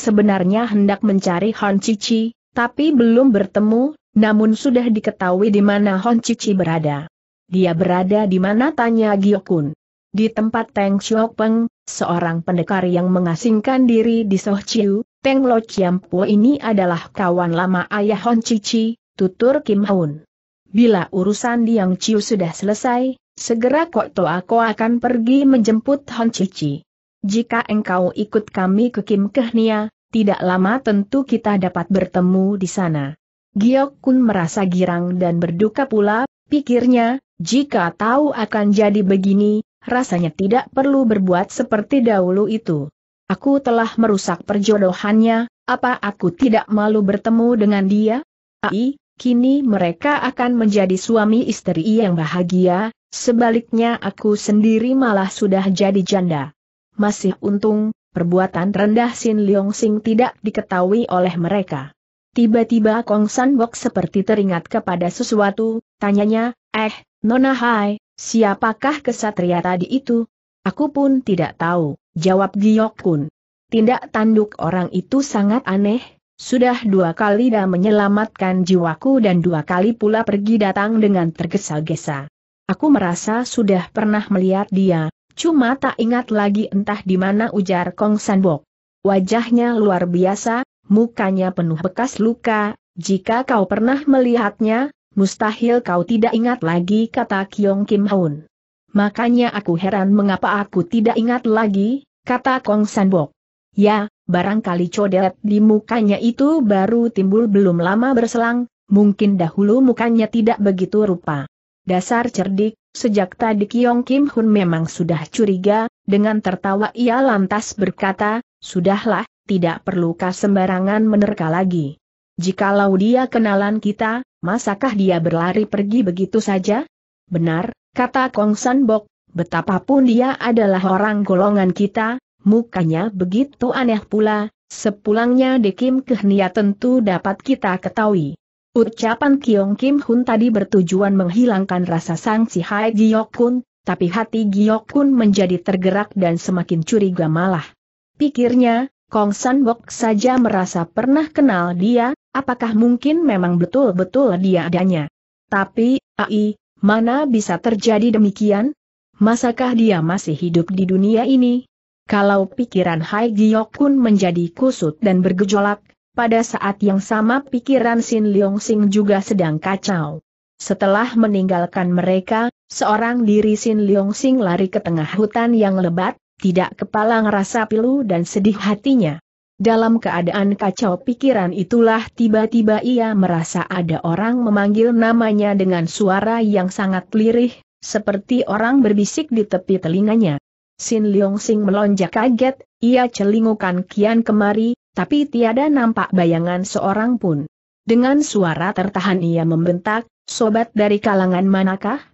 sebenarnya hendak mencari Han Cici, tapi belum bertemu, namun sudah diketahui di mana Hon Cici berada. Dia berada di mana tanya Giokun. Di tempat Teng Xiaopeng, Peng, seorang pendekar yang mengasingkan diri di Soh Chiu, Teng Lo Chiam Po ini adalah kawan lama ayah Hon Cici, tutur Kim Haun. Bila urusan di Yang Chiu sudah selesai, segera Kok To aku akan pergi menjemput Hon Cici. Jika engkau ikut kami ke Kim Kehnia, tidak lama tentu kita dapat bertemu di sana. Giok Kun merasa girang dan berduka pula, pikirnya, jika tahu akan jadi begini, rasanya tidak perlu berbuat seperti dahulu itu. Aku telah merusak perjodohannya, apa aku tidak malu bertemu dengan dia? Ai, kini mereka akan menjadi suami istri yang bahagia, sebaliknya aku sendiri malah sudah jadi janda. Masih untung, perbuatan rendah Sin Leong Sing tidak diketahui oleh mereka. Tiba-tiba Kong San Bok seperti teringat kepada sesuatu, tanyanya, eh, Nona Hai, siapakah kesatria tadi itu? Aku pun tidak tahu, jawab Giyok Kun. Tindak tanduk orang itu sangat aneh, sudah dua kali dah menyelamatkan jiwaku dan dua kali pula pergi datang dengan tergesa-gesa. Aku merasa sudah pernah melihat dia, cuma tak ingat lagi entah di mana ujar Kong San Bok. Wajahnya luar biasa, mukanya penuh bekas luka, jika kau pernah melihatnya, mustahil kau tidak ingat lagi kata Kyong Kim Haun. Makanya aku heran mengapa aku tidak ingat lagi, kata Kong San Bok. Ya, barangkali codet di mukanya itu baru timbul belum lama berselang, mungkin dahulu mukanya tidak begitu rupa. Dasar cerdik, sejak tadi Kyong Kim Hun memang sudah curiga, dengan tertawa ia lantas berkata, Sudahlah, tidak perlu sembarangan menerka lagi. Jikalau dia kenalan kita, masakah dia berlari pergi begitu saja? Benar, kata Kong San Bok, betapapun dia adalah orang golongan kita, mukanya begitu aneh pula, sepulangnya Dekim Kehnia tentu dapat kita ketahui. Ucapan Kiong Kim Hun tadi bertujuan menghilangkan rasa sangsi Hai Giok Kun, tapi hati Giok Kun menjadi tergerak dan semakin curiga malah. Pikirnya, Kong Sanbok saja merasa pernah kenal dia, apakah mungkin memang betul-betul dia adanya. Tapi, ai, mana bisa terjadi demikian? Masakah dia masih hidup di dunia ini? Kalau pikiran Hai Giok Kun menjadi kusut dan bergejolak, pada saat yang sama pikiran Sin Leong Sing juga sedang kacau. Setelah meninggalkan mereka, seorang diri Sin Leong Sing lari ke tengah hutan yang lebat, tidak kepala ngerasa pilu dan sedih hatinya. Dalam keadaan kacau pikiran itulah tiba-tiba ia merasa ada orang memanggil namanya dengan suara yang sangat lirih, seperti orang berbisik di tepi telinganya. Sin Leong Sing melonjak kaget, ia celingukan kian kemari, tapi tiada nampak bayangan seorang pun. Dengan suara tertahan ia membentak, sobat dari kalangan manakah?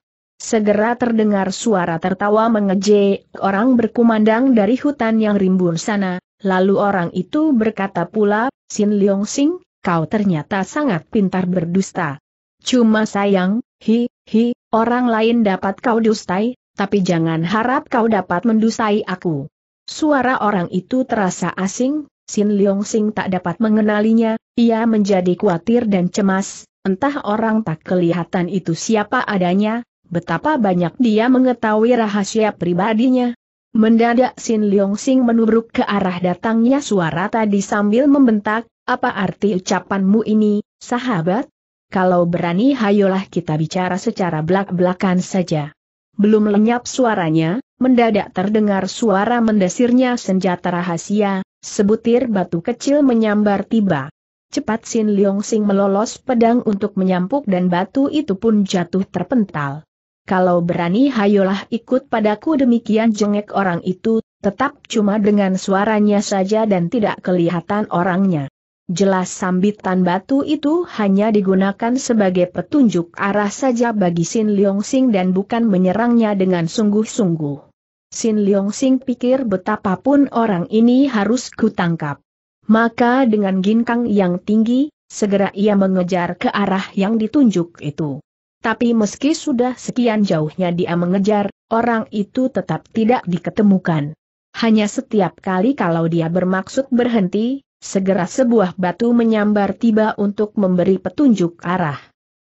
Segera terdengar suara tertawa mengejek, orang berkumandang dari hutan yang rimbun sana, lalu orang itu berkata pula, Sin Leong Sing, kau ternyata sangat pintar berdusta. Cuma sayang, hi, hi, orang lain dapat kau dustai, tapi jangan harap kau dapat mendustai aku. Suara orang itu terasa asing, Sin Leong Sing tak dapat mengenalinya, ia menjadi khawatir dan cemas, entah orang tak kelihatan itu siapa adanya, Betapa banyak dia mengetahui rahasia pribadinya. Mendadak Sin Leong Sing menubruk ke arah datangnya suara tadi sambil membentak, apa arti ucapanmu ini, sahabat? Kalau berani hayolah kita bicara secara belak-belakan saja. Belum lenyap suaranya, mendadak terdengar suara mendesirnya senjata rahasia, sebutir batu kecil menyambar tiba. Cepat Sin Leong Sing melolos pedang untuk menyampuk dan batu itu pun jatuh terpental kalau berani hayolah ikut padaku demikian jengek orang itu, tetap cuma dengan suaranya saja dan tidak kelihatan orangnya. Jelas sambitan batu itu hanya digunakan sebagai petunjuk arah saja bagi Sin Leong Sing dan bukan menyerangnya dengan sungguh-sungguh. Sin Leong Sing pikir betapapun orang ini harus kutangkap. Maka dengan ginkang yang tinggi, segera ia mengejar ke arah yang ditunjuk itu. Tapi meski sudah sekian jauhnya dia mengejar, orang itu tetap tidak diketemukan. Hanya setiap kali kalau dia bermaksud berhenti, segera sebuah batu menyambar tiba untuk memberi petunjuk arah.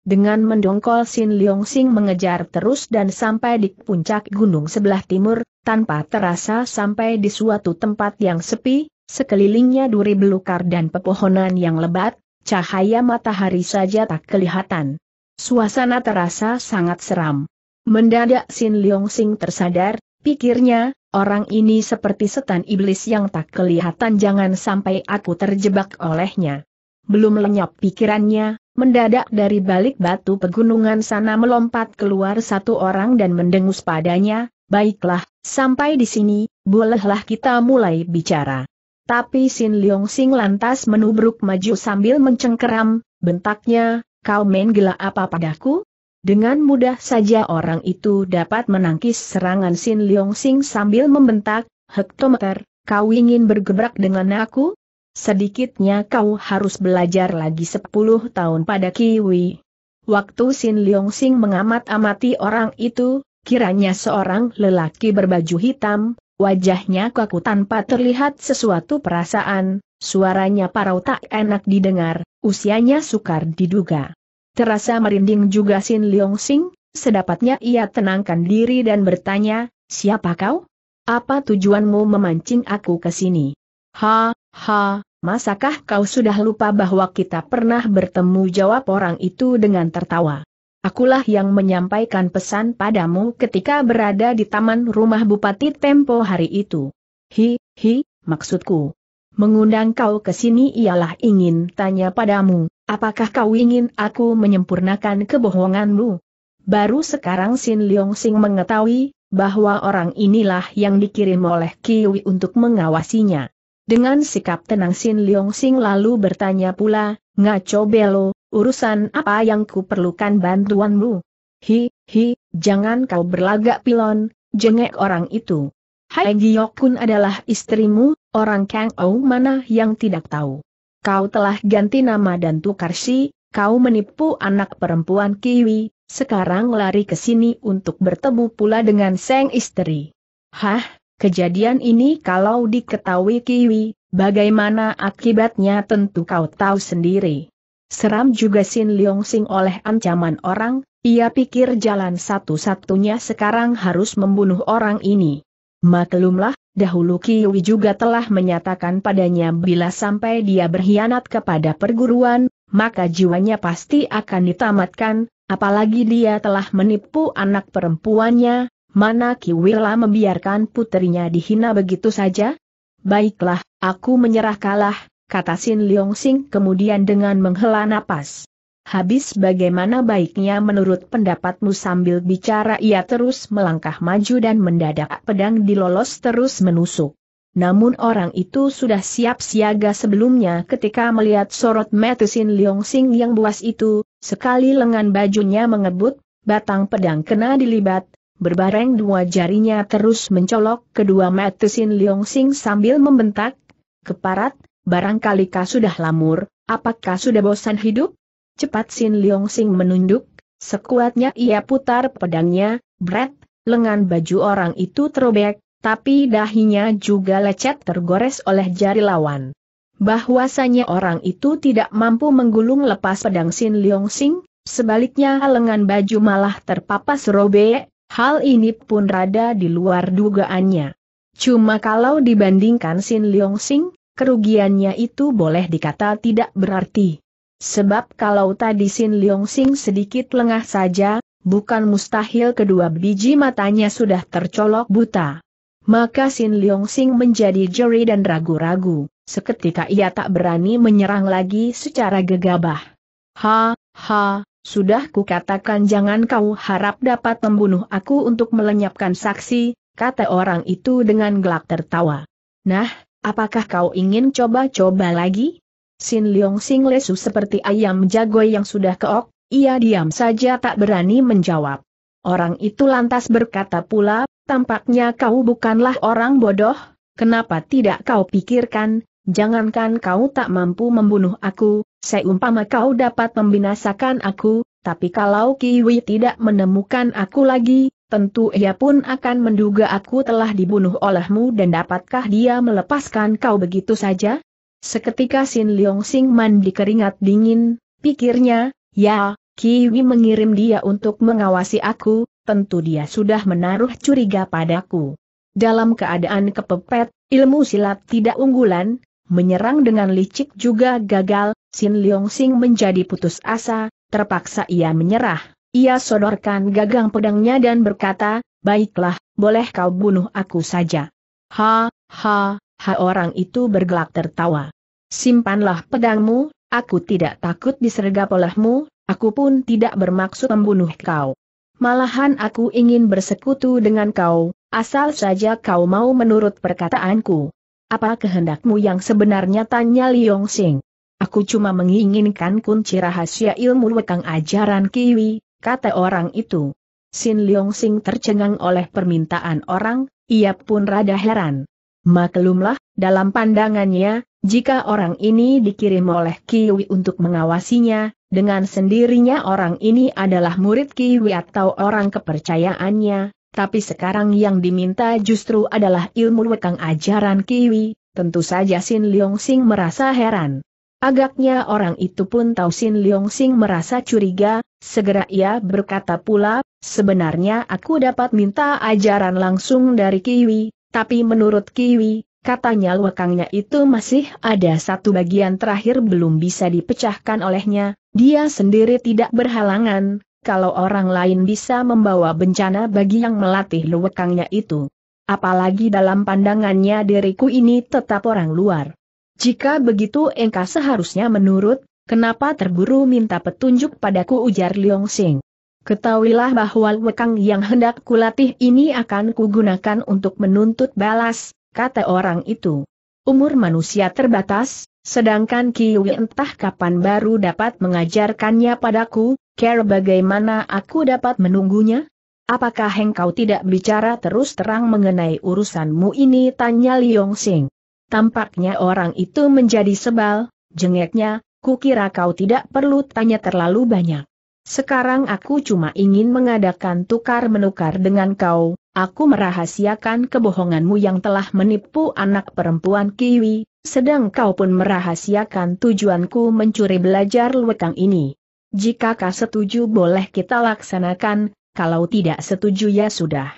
Dengan mendongkol Sin Leong Sing mengejar terus dan sampai di puncak gunung sebelah timur, tanpa terasa sampai di suatu tempat yang sepi, sekelilingnya duri belukar dan pepohonan yang lebat, cahaya matahari saja tak kelihatan. Suasana terasa sangat seram. Mendadak Sin Leong Sing tersadar, pikirnya, orang ini seperti setan iblis yang tak kelihatan jangan sampai aku terjebak olehnya. Belum lenyap pikirannya, mendadak dari balik batu pegunungan sana melompat keluar satu orang dan mendengus padanya, baiklah, sampai di sini, bolehlah kita mulai bicara. Tapi Sin Leong Sing lantas menubruk maju sambil mencengkeram, bentaknya, Kau main gila apa padaku? Dengan mudah saja orang itu dapat menangkis serangan Sin Leong Sing sambil membentak, Hektometer, kau ingin bergebrak dengan aku? Sedikitnya kau harus belajar lagi 10 tahun pada Kiwi. Waktu Sin Leong Sing mengamat-amati orang itu, kiranya seorang lelaki berbaju hitam, wajahnya kaku tanpa terlihat sesuatu perasaan, Suaranya parau tak enak didengar, usianya sukar diduga. Terasa merinding juga Sin Leong Sing, sedapatnya ia tenangkan diri dan bertanya, siapa kau? Apa tujuanmu memancing aku ke sini? Ha, ha, masakah kau sudah lupa bahwa kita pernah bertemu jawab orang itu dengan tertawa? Akulah yang menyampaikan pesan padamu ketika berada di taman rumah Bupati tempo hari itu. Hi, hi, maksudku, Mengundang kau ke sini ialah ingin tanya padamu, apakah kau ingin aku menyempurnakan kebohonganmu? Baru sekarang Sin Leong Sing mengetahui, bahwa orang inilah yang dikirim oleh Kiwi untuk mengawasinya. Dengan sikap tenang Sin Leong Sing lalu bertanya pula, Ngaco Belo, urusan apa yang ku perlukan bantuanmu? Hi, hi, jangan kau berlagak pilon, jengek orang itu. Hai Giok Kun adalah istrimu, Orang Kang Ou mana yang tidak tahu? Kau telah ganti nama dan tukar si, kau menipu anak perempuan Kiwi, sekarang lari ke sini untuk bertemu pula dengan sang istri. Hah, kejadian ini kalau diketahui Kiwi, bagaimana akibatnya tentu kau tahu sendiri. Seram juga Sin Leong Sing oleh ancaman orang, ia pikir jalan satu-satunya sekarang harus membunuh orang ini. Maklumlah, Dahulu Kiwi juga telah menyatakan padanya bila sampai dia berkhianat kepada perguruan, maka jiwanya pasti akan ditamatkan, apalagi dia telah menipu anak perempuannya, mana Kiwila membiarkan putrinya dihina begitu saja? Baiklah, aku menyerah kalah, kata Sin Leong Sing kemudian dengan menghela napas. Habis bagaimana baiknya menurut pendapatmu sambil bicara ia terus melangkah maju dan mendadak pedang dilolos terus menusuk. Namun orang itu sudah siap siaga sebelumnya ketika melihat sorot Metusin Leong Sing yang buas itu, sekali lengan bajunya mengebut, batang pedang kena dilibat, berbareng dua jarinya terus mencolok kedua Metusin Leong Sing sambil membentak, keparat, barangkali kau sudah lamur, apakah sudah bosan hidup? Cepat Sin Leong Sing menunduk, sekuatnya ia putar pedangnya, bret, lengan baju orang itu terobek, tapi dahinya juga lecet tergores oleh jari lawan. Bahwasanya orang itu tidak mampu menggulung lepas pedang Sin Leong Sing, sebaliknya lengan baju malah terpapas robek, hal ini pun rada di luar dugaannya. Cuma kalau dibandingkan Sin Leong Sing, kerugiannya itu boleh dikata tidak berarti. Sebab kalau tadi Sin Leong Sing sedikit lengah saja, bukan mustahil kedua biji matanya sudah tercolok buta. Maka Sin Leong Sing menjadi jeri dan ragu-ragu, seketika ia tak berani menyerang lagi secara gegabah. Ha, ha, sudah kukatakan jangan kau harap dapat membunuh aku untuk melenyapkan saksi, kata orang itu dengan gelak tertawa. Nah, apakah kau ingin coba-coba lagi? Sin Leong Sing Lesu seperti ayam jago yang sudah keok, ia diam saja tak berani menjawab. Orang itu lantas berkata pula, tampaknya kau bukanlah orang bodoh, kenapa tidak kau pikirkan, jangankan kau tak mampu membunuh aku, seumpama kau dapat membinasakan aku, tapi kalau Kiwi tidak menemukan aku lagi, tentu ia pun akan menduga aku telah dibunuh olehmu dan dapatkah dia melepaskan kau begitu saja? Seketika Sin Leong Sing mandi keringat dingin, pikirnya, ya, Kiwi mengirim dia untuk mengawasi aku, tentu dia sudah menaruh curiga padaku. Dalam keadaan kepepet, ilmu silat tidak unggulan, menyerang dengan licik juga gagal, Sin Leong Sing menjadi putus asa, terpaksa ia menyerah. Ia sodorkan gagang pedangnya dan berkata, baiklah, boleh kau bunuh aku saja. Ha, ha, ha orang itu bergelak tertawa. Simpanlah pedangmu, aku tidak takut disergap olehmu, aku pun tidak bermaksud membunuh kau. Malahan aku ingin bersekutu dengan kau, asal saja kau mau menurut perkataanku. Apa kehendakmu yang sebenarnya tanya Liong Sing? Aku cuma menginginkan kunci rahasia ilmu wekang ajaran Kiwi, kata orang itu. Sin Liong Sing tercengang oleh permintaan orang, ia pun rada heran. Maklumlah, dalam pandangannya, jika orang ini dikirim oleh Kiwi untuk mengawasinya, dengan sendirinya orang ini adalah murid Kiwi atau orang kepercayaannya, tapi sekarang yang diminta justru adalah ilmu wekang ajaran Kiwi, tentu saja Sin Leong Sing merasa heran. Agaknya orang itu pun tahu Sin Leong Sing merasa curiga, segera ia berkata pula, sebenarnya aku dapat minta ajaran langsung dari Kiwi, tapi menurut Kiwi, Katanya lekangnya itu masih ada satu bagian terakhir belum bisa dipecahkan olehnya, dia sendiri tidak berhalangan, kalau orang lain bisa membawa bencana bagi yang melatih lekangnya itu. Apalagi dalam pandangannya diriku ini tetap orang luar. Jika begitu engkau seharusnya menurut, kenapa terburu minta petunjuk padaku ujar Liong Sing. Ketahuilah bahwa wekang yang hendak kulatih ini akan kugunakan untuk menuntut balas, kata orang itu. Umur manusia terbatas, sedangkan Kiwi entah kapan baru dapat mengajarkannya padaku, care bagaimana aku dapat menunggunya? Apakah engkau tidak bicara terus terang mengenai urusanmu ini? Tanya Liong Sing. Tampaknya orang itu menjadi sebal, jengeknya, kukira kau tidak perlu tanya terlalu banyak. Sekarang aku cuma ingin mengadakan tukar-menukar dengan kau, aku merahasiakan kebohonganmu yang telah menipu anak perempuan Kiwi, sedang kau pun merahasiakan tujuanku mencuri belajar luwekang ini. Jika kau setuju boleh kita laksanakan, kalau tidak setuju ya sudah.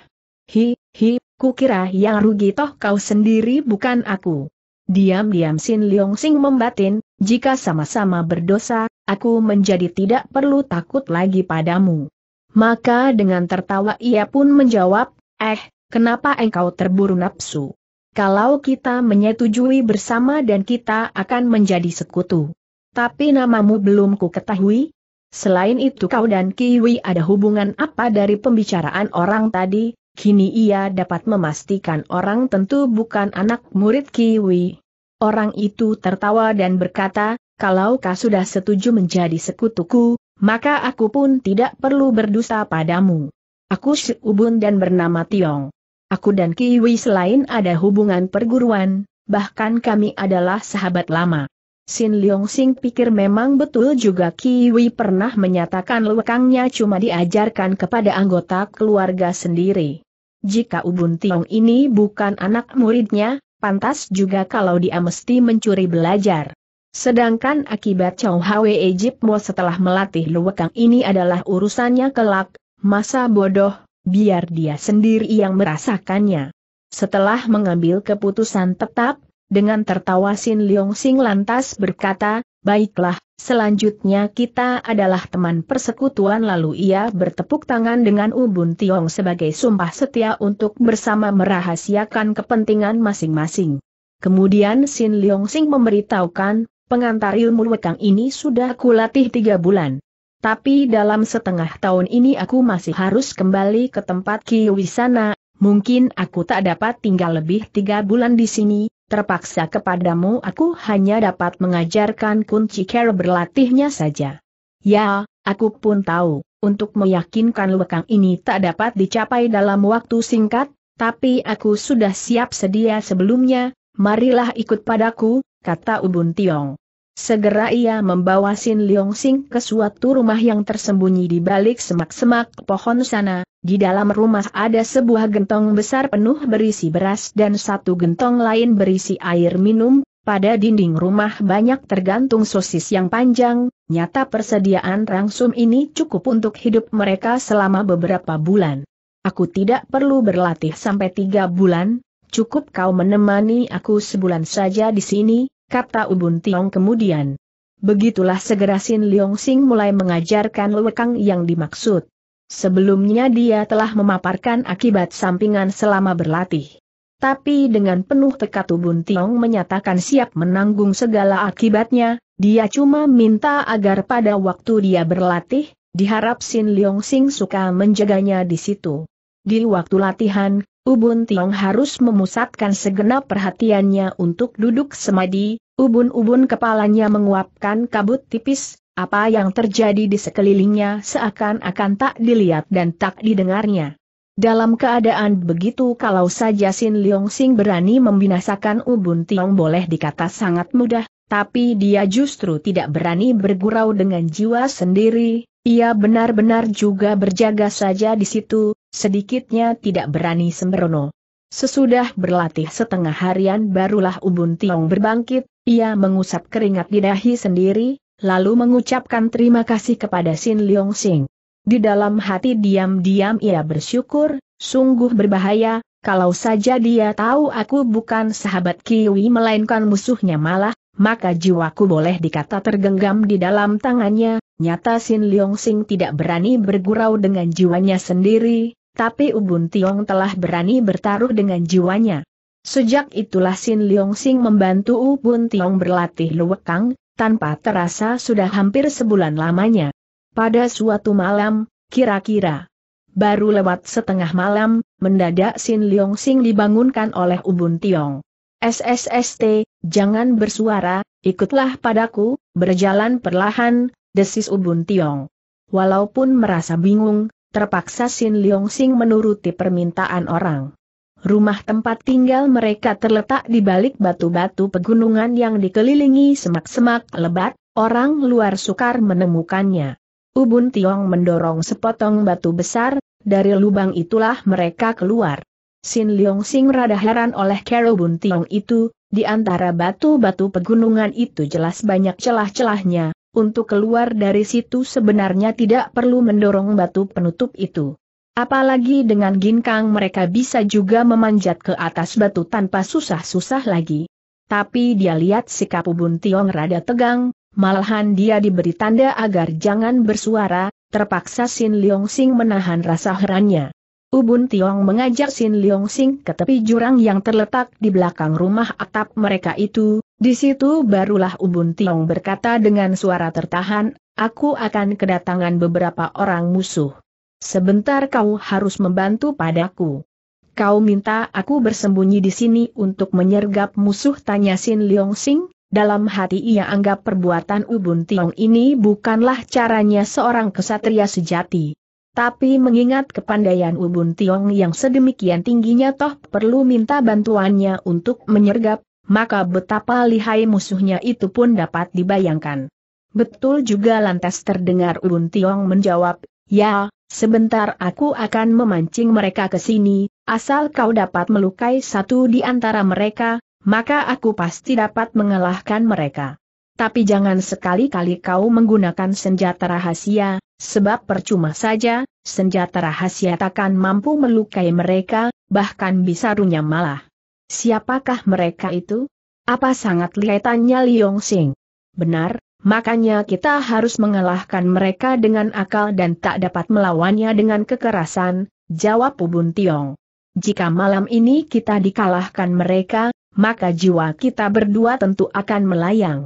Hi, hi, kukira yang rugi toh kau sendiri bukan aku. Diam-diam Sin Leong Sing membatin, jika sama-sama berdosa, aku menjadi tidak perlu takut lagi padamu. Maka dengan tertawa ia pun menjawab, eh, kenapa engkau terburu nafsu? Kalau kita menyetujui bersama dan kita akan menjadi sekutu. Tapi namamu belum ku ketahui. Selain itu kau dan Kiwi ada hubungan apa dari pembicaraan orang tadi, kini ia dapat memastikan orang tentu bukan anak murid Kiwi. Orang itu tertawa dan berkata, kalau kau sudah setuju menjadi sekutuku, maka aku pun tidak perlu berdusta padamu. Aku seubun dan bernama Tiong. Aku dan Kiwi selain ada hubungan perguruan, bahkan kami adalah sahabat lama. Sin Leong Sing pikir memang betul juga Kiwi pernah menyatakan lewekangnya cuma diajarkan kepada anggota keluarga sendiri. Jika Ubun Tiong ini bukan anak muridnya, pantas juga kalau dia mesti mencuri belajar. Sedangkan akibat Chow Hwe Mo setelah melatih luwekang ini adalah urusannya kelak, masa bodoh, biar dia sendiri yang merasakannya. Setelah mengambil keputusan tetap, dengan tertawa Sin Leong Sing lantas berkata, baiklah, selanjutnya kita adalah teman persekutuan lalu ia bertepuk tangan dengan Ubun Tiong sebagai sumpah setia untuk bersama merahasiakan kepentingan masing-masing. Kemudian Sin Leong Sing memberitahukan, pengantar ilmu wekang ini sudah kulatih tiga bulan. Tapi dalam setengah tahun ini aku masih harus kembali ke tempat Kiwisana, mungkin aku tak dapat tinggal lebih tiga bulan di sini, terpaksa kepadamu aku hanya dapat mengajarkan kunci care berlatihnya saja. Ya, aku pun tahu, untuk meyakinkan lekang ini tak dapat dicapai dalam waktu singkat, tapi aku sudah siap sedia sebelumnya, marilah ikut padaku, kata Ubun Tiong. Segera ia membawa Sin Leong Sing ke suatu rumah yang tersembunyi di balik semak-semak pohon sana. Di dalam rumah ada sebuah gentong besar penuh berisi beras dan satu gentong lain berisi air minum. Pada dinding rumah banyak tergantung sosis yang panjang, nyata persediaan rangsum ini cukup untuk hidup mereka selama beberapa bulan. Aku tidak perlu berlatih sampai tiga bulan, Cukup kau menemani aku sebulan saja di sini, kata Ubun Tiong kemudian. Begitulah segera Sin Leong Sing mulai mengajarkan lewekang yang dimaksud. Sebelumnya dia telah memaparkan akibat sampingan selama berlatih. Tapi dengan penuh tekad Ubun Tiong menyatakan siap menanggung segala akibatnya, dia cuma minta agar pada waktu dia berlatih, diharap Sin Leong Sing suka menjaganya di situ. Di waktu latihan, Ubun Tiong harus memusatkan segenap perhatiannya untuk duduk semadi, ubun-ubun kepalanya menguapkan kabut tipis, apa yang terjadi di sekelilingnya seakan-akan tak dilihat dan tak didengarnya. Dalam keadaan begitu kalau saja Sin Leong Sing berani membinasakan Ubun Tiong boleh dikata sangat mudah, tapi dia justru tidak berani bergurau dengan jiwa sendiri, ia benar-benar juga berjaga saja di situ, sedikitnya tidak berani sembrono. Sesudah berlatih setengah harian barulah Ubun Tiong berbangkit, ia mengusap keringat di dahi sendiri, lalu mengucapkan terima kasih kepada Sin Leong Sing. Di dalam hati diam-diam ia bersyukur, sungguh berbahaya, kalau saja dia tahu aku bukan sahabat Kiwi melainkan musuhnya malah, maka jiwaku boleh dikata tergenggam di dalam tangannya, Nyata Sin Leong Sing tidak berani bergurau dengan jiwanya sendiri, tapi Ubun Tiong telah berani bertaruh dengan jiwanya. Sejak itulah Sin Leong Sing membantu Ubun Tiong berlatih luwekang, tanpa terasa sudah hampir sebulan lamanya. Pada suatu malam, kira-kira, baru lewat setengah malam, mendadak Sin Leong Sing dibangunkan oleh Ubun Tiong. SSST, jangan bersuara, ikutlah padaku, berjalan perlahan, desis Ubun Tiong. Walaupun merasa bingung, terpaksa Sin Leong Sing menuruti permintaan orang. Rumah tempat tinggal mereka terletak di balik batu-batu pegunungan yang dikelilingi semak-semak lebat, orang luar sukar menemukannya. Ubun Tiong mendorong sepotong batu besar, dari lubang itulah mereka keluar. Sin Leong Sing rada heran oleh Kero Bun Tiong itu, di antara batu-batu pegunungan itu jelas banyak celah-celahnya, untuk keluar dari situ sebenarnya tidak perlu mendorong batu penutup itu. Apalagi dengan ginkang mereka bisa juga memanjat ke atas batu tanpa susah-susah lagi. Tapi dia lihat sikap Ubun Tiong rada tegang, malahan dia diberi tanda agar jangan bersuara, terpaksa Sin Leong Sing menahan rasa herannya. Ubun Tiong mengajak Sin Leong Sing ke tepi jurang yang terletak di belakang rumah atap mereka itu, di situ barulah Ubun Tiong berkata dengan suara tertahan, aku akan kedatangan beberapa orang musuh. Sebentar kau harus membantu padaku. Kau minta aku bersembunyi di sini untuk menyergap musuh tanya Sin Leong Sing, dalam hati ia anggap perbuatan Ubun Tiong ini bukanlah caranya seorang kesatria sejati. Tapi mengingat kepandaian Ubun Tiong yang sedemikian tingginya toh perlu minta bantuannya untuk menyergap maka betapa lihai musuhnya itu pun dapat dibayangkan. Betul juga lantas terdengar Urun Tiong menjawab, Ya, sebentar aku akan memancing mereka ke sini, asal kau dapat melukai satu di antara mereka, maka aku pasti dapat mengalahkan mereka. Tapi jangan sekali-kali kau menggunakan senjata rahasia, sebab percuma saja, senjata rahasia takkan mampu melukai mereka, bahkan bisa runyam malah. Siapakah mereka itu? Apa sangat lihatannya Liong Sing? Benar, makanya kita harus mengalahkan mereka dengan akal dan tak dapat melawannya dengan kekerasan, jawab Ubun Tiong. Jika malam ini kita dikalahkan mereka, maka jiwa kita berdua tentu akan melayang.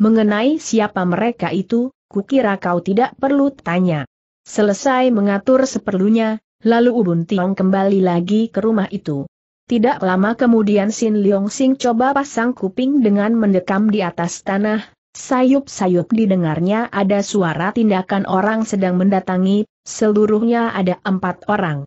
Mengenai siapa mereka itu, kukira kau tidak perlu tanya. Selesai mengatur seperlunya, lalu Ubun Tiong kembali lagi ke rumah itu. Tidak lama kemudian Sin Leong Sing coba pasang kuping dengan mendekam di atas tanah, sayup-sayup didengarnya ada suara tindakan orang sedang mendatangi, seluruhnya ada empat orang.